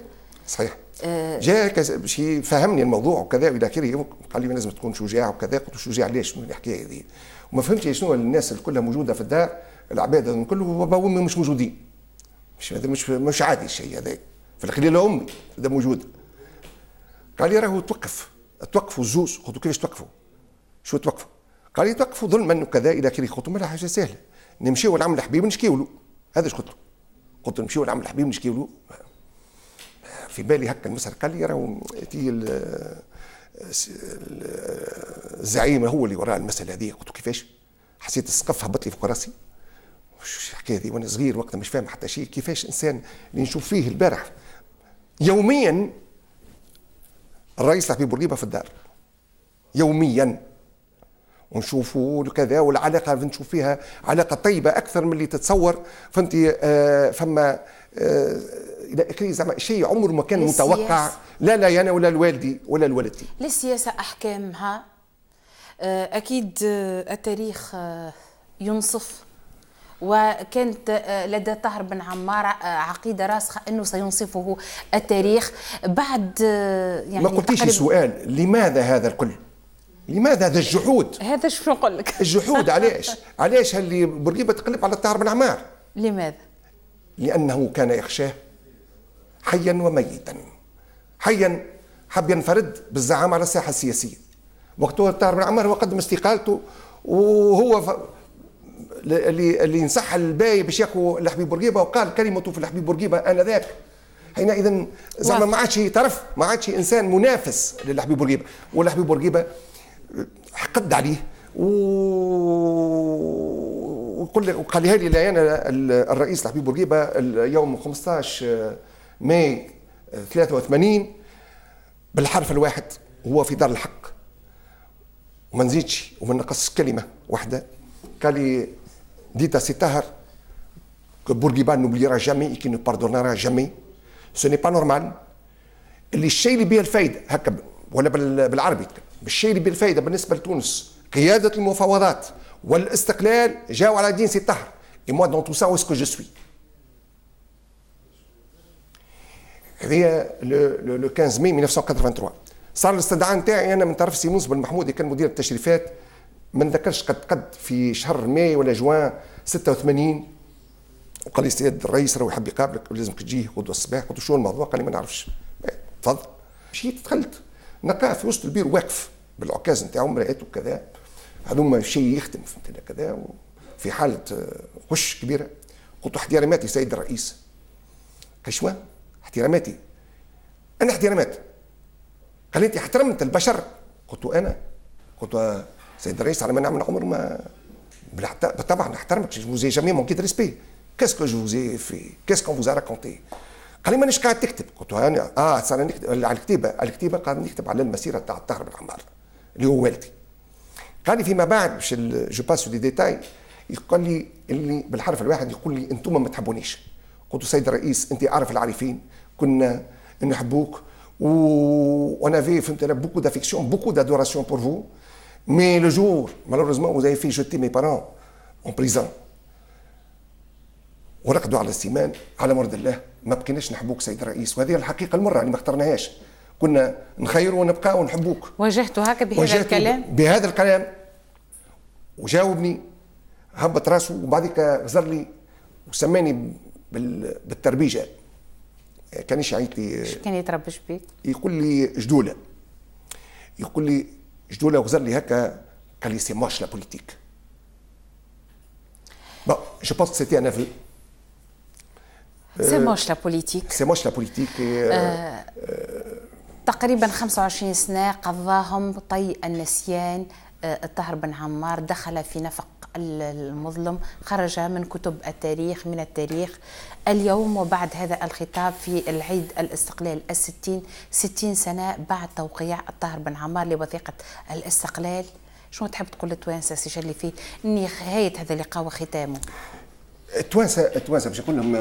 صحيح. آه جاء باش فهمني الموضوع وكذا والى اخره قال لي لازم تكون شجاع وكذا قلت له شجاع ليش من الحكايه هذه وما فهمتش شنو الناس اللي كلها موجوده في الدار العباد كله وامي مش موجودين مش مش مش عادي الشيء هذا في الخليل الامي هذا موجود قال لي راهو توقف توقفوا الزوز قلت له كيفاش توقفوا شو توقفوا قال لي توقفوا ظلما وكذا الى اخره قلت له حاجه سهله نمشيو لعم الحبيب نشكيو له هذا اش قلت له قلت له نمشيو لعم الحبيب نشكيو له في بالي هكا المسهر قال لي راهو تي الزعيم هو اللي وراء المساله هذه قلت له كيفاش حسيت السقف هبط لي فوق راسي وش الحكايه دي وانا صغير وقتها مش فاهم حتى شيء كيفاش انسان اللي نشوف فيه البارح يوميا الرئيس في بورقيبه في الدار يوميا ونشوفوا كذا والعلاقة نشوف فيها علاقة طيبة أكثر من اللي تتصور فأنت آه فما آه زعما شيء عمره ما كان متوقع لا لا أنا ولا الوالدي ولا الوالدتي للسياسة أحكامها آه، أكيد آه، التاريخ آه، ينصف وكانت آه، لدى طاهر بن عمار آه، عقيده راسخه انه سينصفه التاريخ بعد آه، يعني ما قلتيش سؤال لماذا هذا الكل؟ لماذا هذا الجحود؟ هذا شو نقول لك؟ الجحود *laughs* علاش؟ علاش اللي بورقيبه تقلب على طاهر بن عمار؟ لماذا؟ لانه كان يخشاه حيا وميتا حيا حب ينفرد بالزعامه على الساحه السياسيه وقتها طاهر بن عمار هو قدم استقالته وهو ف... اللي اللي نصح الباي باش ياخذوا الحبيب بورقيبه وقال كلمته في الحبيب بورقيبه انذاك حينئذ زعما ما عادش طرف ما عادش انسان منافس للحبيب بورقيبه والحبيب بورقيبه حقد عليه و وقل وقالها لي لي انا الرئيس الحبيب بورقيبه اليوم 15 ماي 83 بالحرف الواحد هو في دار الحق وما نزيدش وما نقصش كلمه واحده قال لي dit à ses Tahar que Bourguiba n'oubliera jamais et qu'il ne pardonnera jamais. Ce n'est pas normal. اللي الشيء اللي بيه الفايده هكا ولا بالعربي الشيء اللي بيه الفايده بالنسبه لتونس قياده المفاوضات والاستقلال جاوا على دين سي طهر اي موا دون تو سا ويسكو جو سوي هذايا لو 15 مي 1983 صار الاستدعاء نتاعي انا من طرف سي بن محمود اللي كان مدير التشريفات ما نذكرش قد قد في شهر ماي ولا جوان 86 وقال لي السيد الرئيس راهو يحب يقابلك ولازمك تجيه غدوه الصباح قلت له شنو الموضوع قال لي ما نعرفش إيه، تفضل مشيت دخلت نقاه في وسط البير واقف بالعكاز نتاعو مرآته وكذا هذوما شيء يخدم فهمت كذا في حاله غش آه، كبيره قلت احتراماتي سيد الرئيس كشوا احتراماتي انا احترامات قال لي انت احترمت البشر قلت انا قلت آه، سيد الرئيس على ما نعمل عمر ما بالطبع نحترمك جو جامي مونكي دو ريسبي كاس كو جو في كاس كون فوزا راكونتي قال لي مانيش قاعد تكتب قلت له انا اه صار نكتب على الكتيبه على الكتيبه قاعد نكتب على المسيره تاع الطاهر بن عمار اللي هو والدي قال لي فيما بعد باش جو باس دي ديتاي يقول لي اللي بالحرف الواحد يقول لي انتم ما تحبونيش قلت له سيد الرئيس انت اعرف العارفين كنا نحبوك و اون افي فهمت انا بوكو دافيكسيون بوكو دادوراسيون بور فو Mais le jour, malheureusement, vous avez fait jeter mes parents en prison. ورقدوا على السيمان على مرض الله ما بقيناش نحبوك سيد الرئيس وهذه الحقيقه المره اللي ما اخترناهاش كنا نخير ونبقى ونحبوك واجهته هكا بهذا الكلام بهذا الكلام وجاوبني هبط راسه وبعديك غزر لي وسماني بالتربيجه كانش يعيط لي كان يتربش بيك يقول لي جدوله يقول لي je dois leur les haka qu'elle est moche la politique. Bon, je pense que c'était un aveu. C'est moche la politique. C'est moche la politique. تقريبا 25 سنة قضاهم طي النسيان الطاهر بن عمار دخل في نفق المظلم خرج من كتب التاريخ من التاريخ اليوم وبعد هذا الخطاب في العيد الاستقلال الستين ستين سنة بعد توقيع الطاهر بن عمار لوثيقة الاستقلال شنو تحب تقول للتوانسة سي اللي في نهاية هذا اللقاء وختامه التوانسة التوانسة باش نقول لهم آه،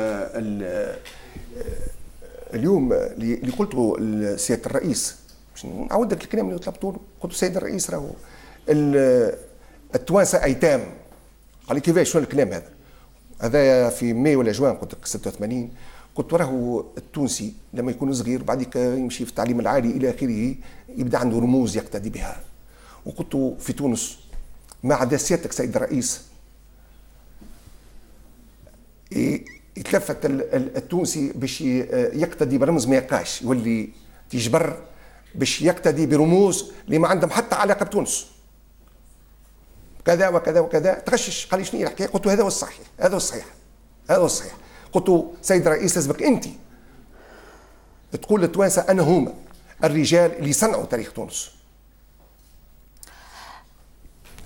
آه، اليوم اللي قلته سيادة الرئيس باش نعاود لك الكلام اللي طلبته قلت السيد الرئيس راهو التوانسة أيتام قال لي كيفاش شنو الكلام هذا هذايا في ماي ولا جوان قلت لك 86 قلت راهو التونسي لما يكون صغير بعديك يمشي في التعليم العالي الى اخره يبدا عنده رموز يقتدي بها وقلت في تونس ما عدا سيادتك سيد الرئيس يتلفت التونسي باش يقتدي برمز ما يلقاش يولي تجبر باش يقتدي برموز اللي ما عندهم حتى علاقه بتونس كذا وكذا وكذا تغشش قال لي شنو الحكايه قلت له هذا هو الصحيح هذا هو الصحيح هذا هو الصحيح قلت له سيد الرئيس لازمك انت تقول للتوانسه انا هما الرجال اللي صنعوا تاريخ تونس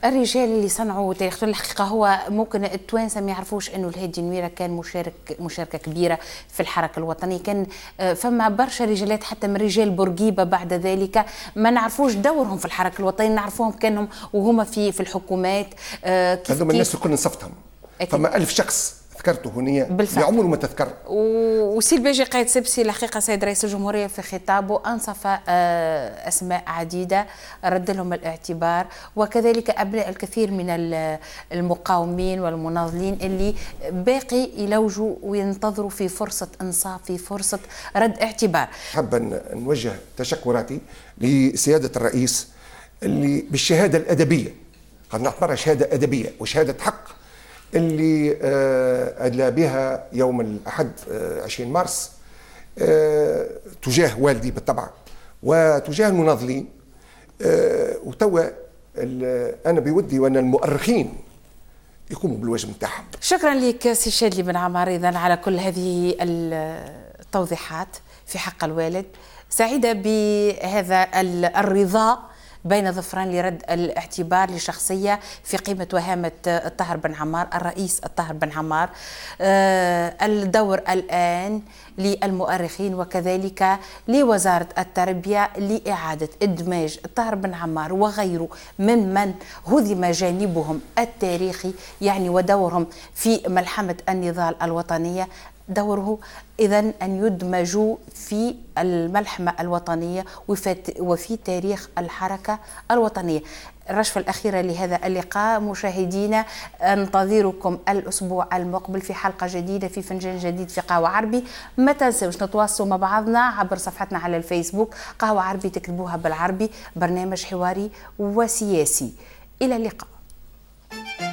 الرجال اللي صنعوا تاريخ الحقيقة هو ممكن التوانسة ما يعرفوش أنه الهادي نويرة كان مشارك مشاركة كبيرة في الحركة الوطنية كان آه، فما برشا رجالات حتى من رجال بورقيبة بعد ذلك ما نعرفوش دورهم في الحركة الوطنية نعرفوهم كانهم وهما في في الحكومات آه، كيف هذوما الناس الكل نصفتهم فما ألف شخص تذكرته هنا لعمر ما تذكر وسي الباجي قايد سبسي الحقيقه سيد رئيس الجمهوريه في خطابه انصف آه، اسماء عديده رد لهم الاعتبار وكذلك ابناء الكثير من المقاومين والمناضلين اللي باقي يلوجوا وينتظروا في فرصه انصاف في فرصه رد اعتبار حابة نوجه تشكراتي لسياده الرئيس اللي بالشهاده الادبيه قد نعتبرها شهاده ادبيه وشهاده حق اللي آه، أدلى بها يوم الأحد 20 آه، مارس آه، تجاه والدي بالطبع وتجاه المناضلين وتوا أنا بودي وأن المؤرخين يقوموا بالواجب نتاعهم شكرا لك سي شادلي بن عمار اذا على كل هذه التوضيحات في حق الوالد سعيده بهذا الرضا بين ظفران لرد الاعتبار لشخصية في قيمة وهامة الطاهر بن عمار الرئيس الطاهر بن عمار آه، الدور الآن للمؤرخين وكذلك لوزارة التربية لإعادة إدماج الطاهر بن عمار وغيره ممن هدم جانبهم التاريخي يعني ودورهم في ملحمة النضال الوطنية دوره اذا ان يدمجوا في الملحمه الوطنيه وفي تاريخ الحركه الوطنيه. الرشفه الاخيره لهذا اللقاء مشاهدينا انتظركم الاسبوع المقبل في حلقه جديده في فنجان جديد في قهوه عربي ما تنسوش نتواصلوا مع بعضنا عبر صفحتنا على الفيسبوك قهوه عربي تكتبوها بالعربي برنامج حواري وسياسي الى اللقاء. thank you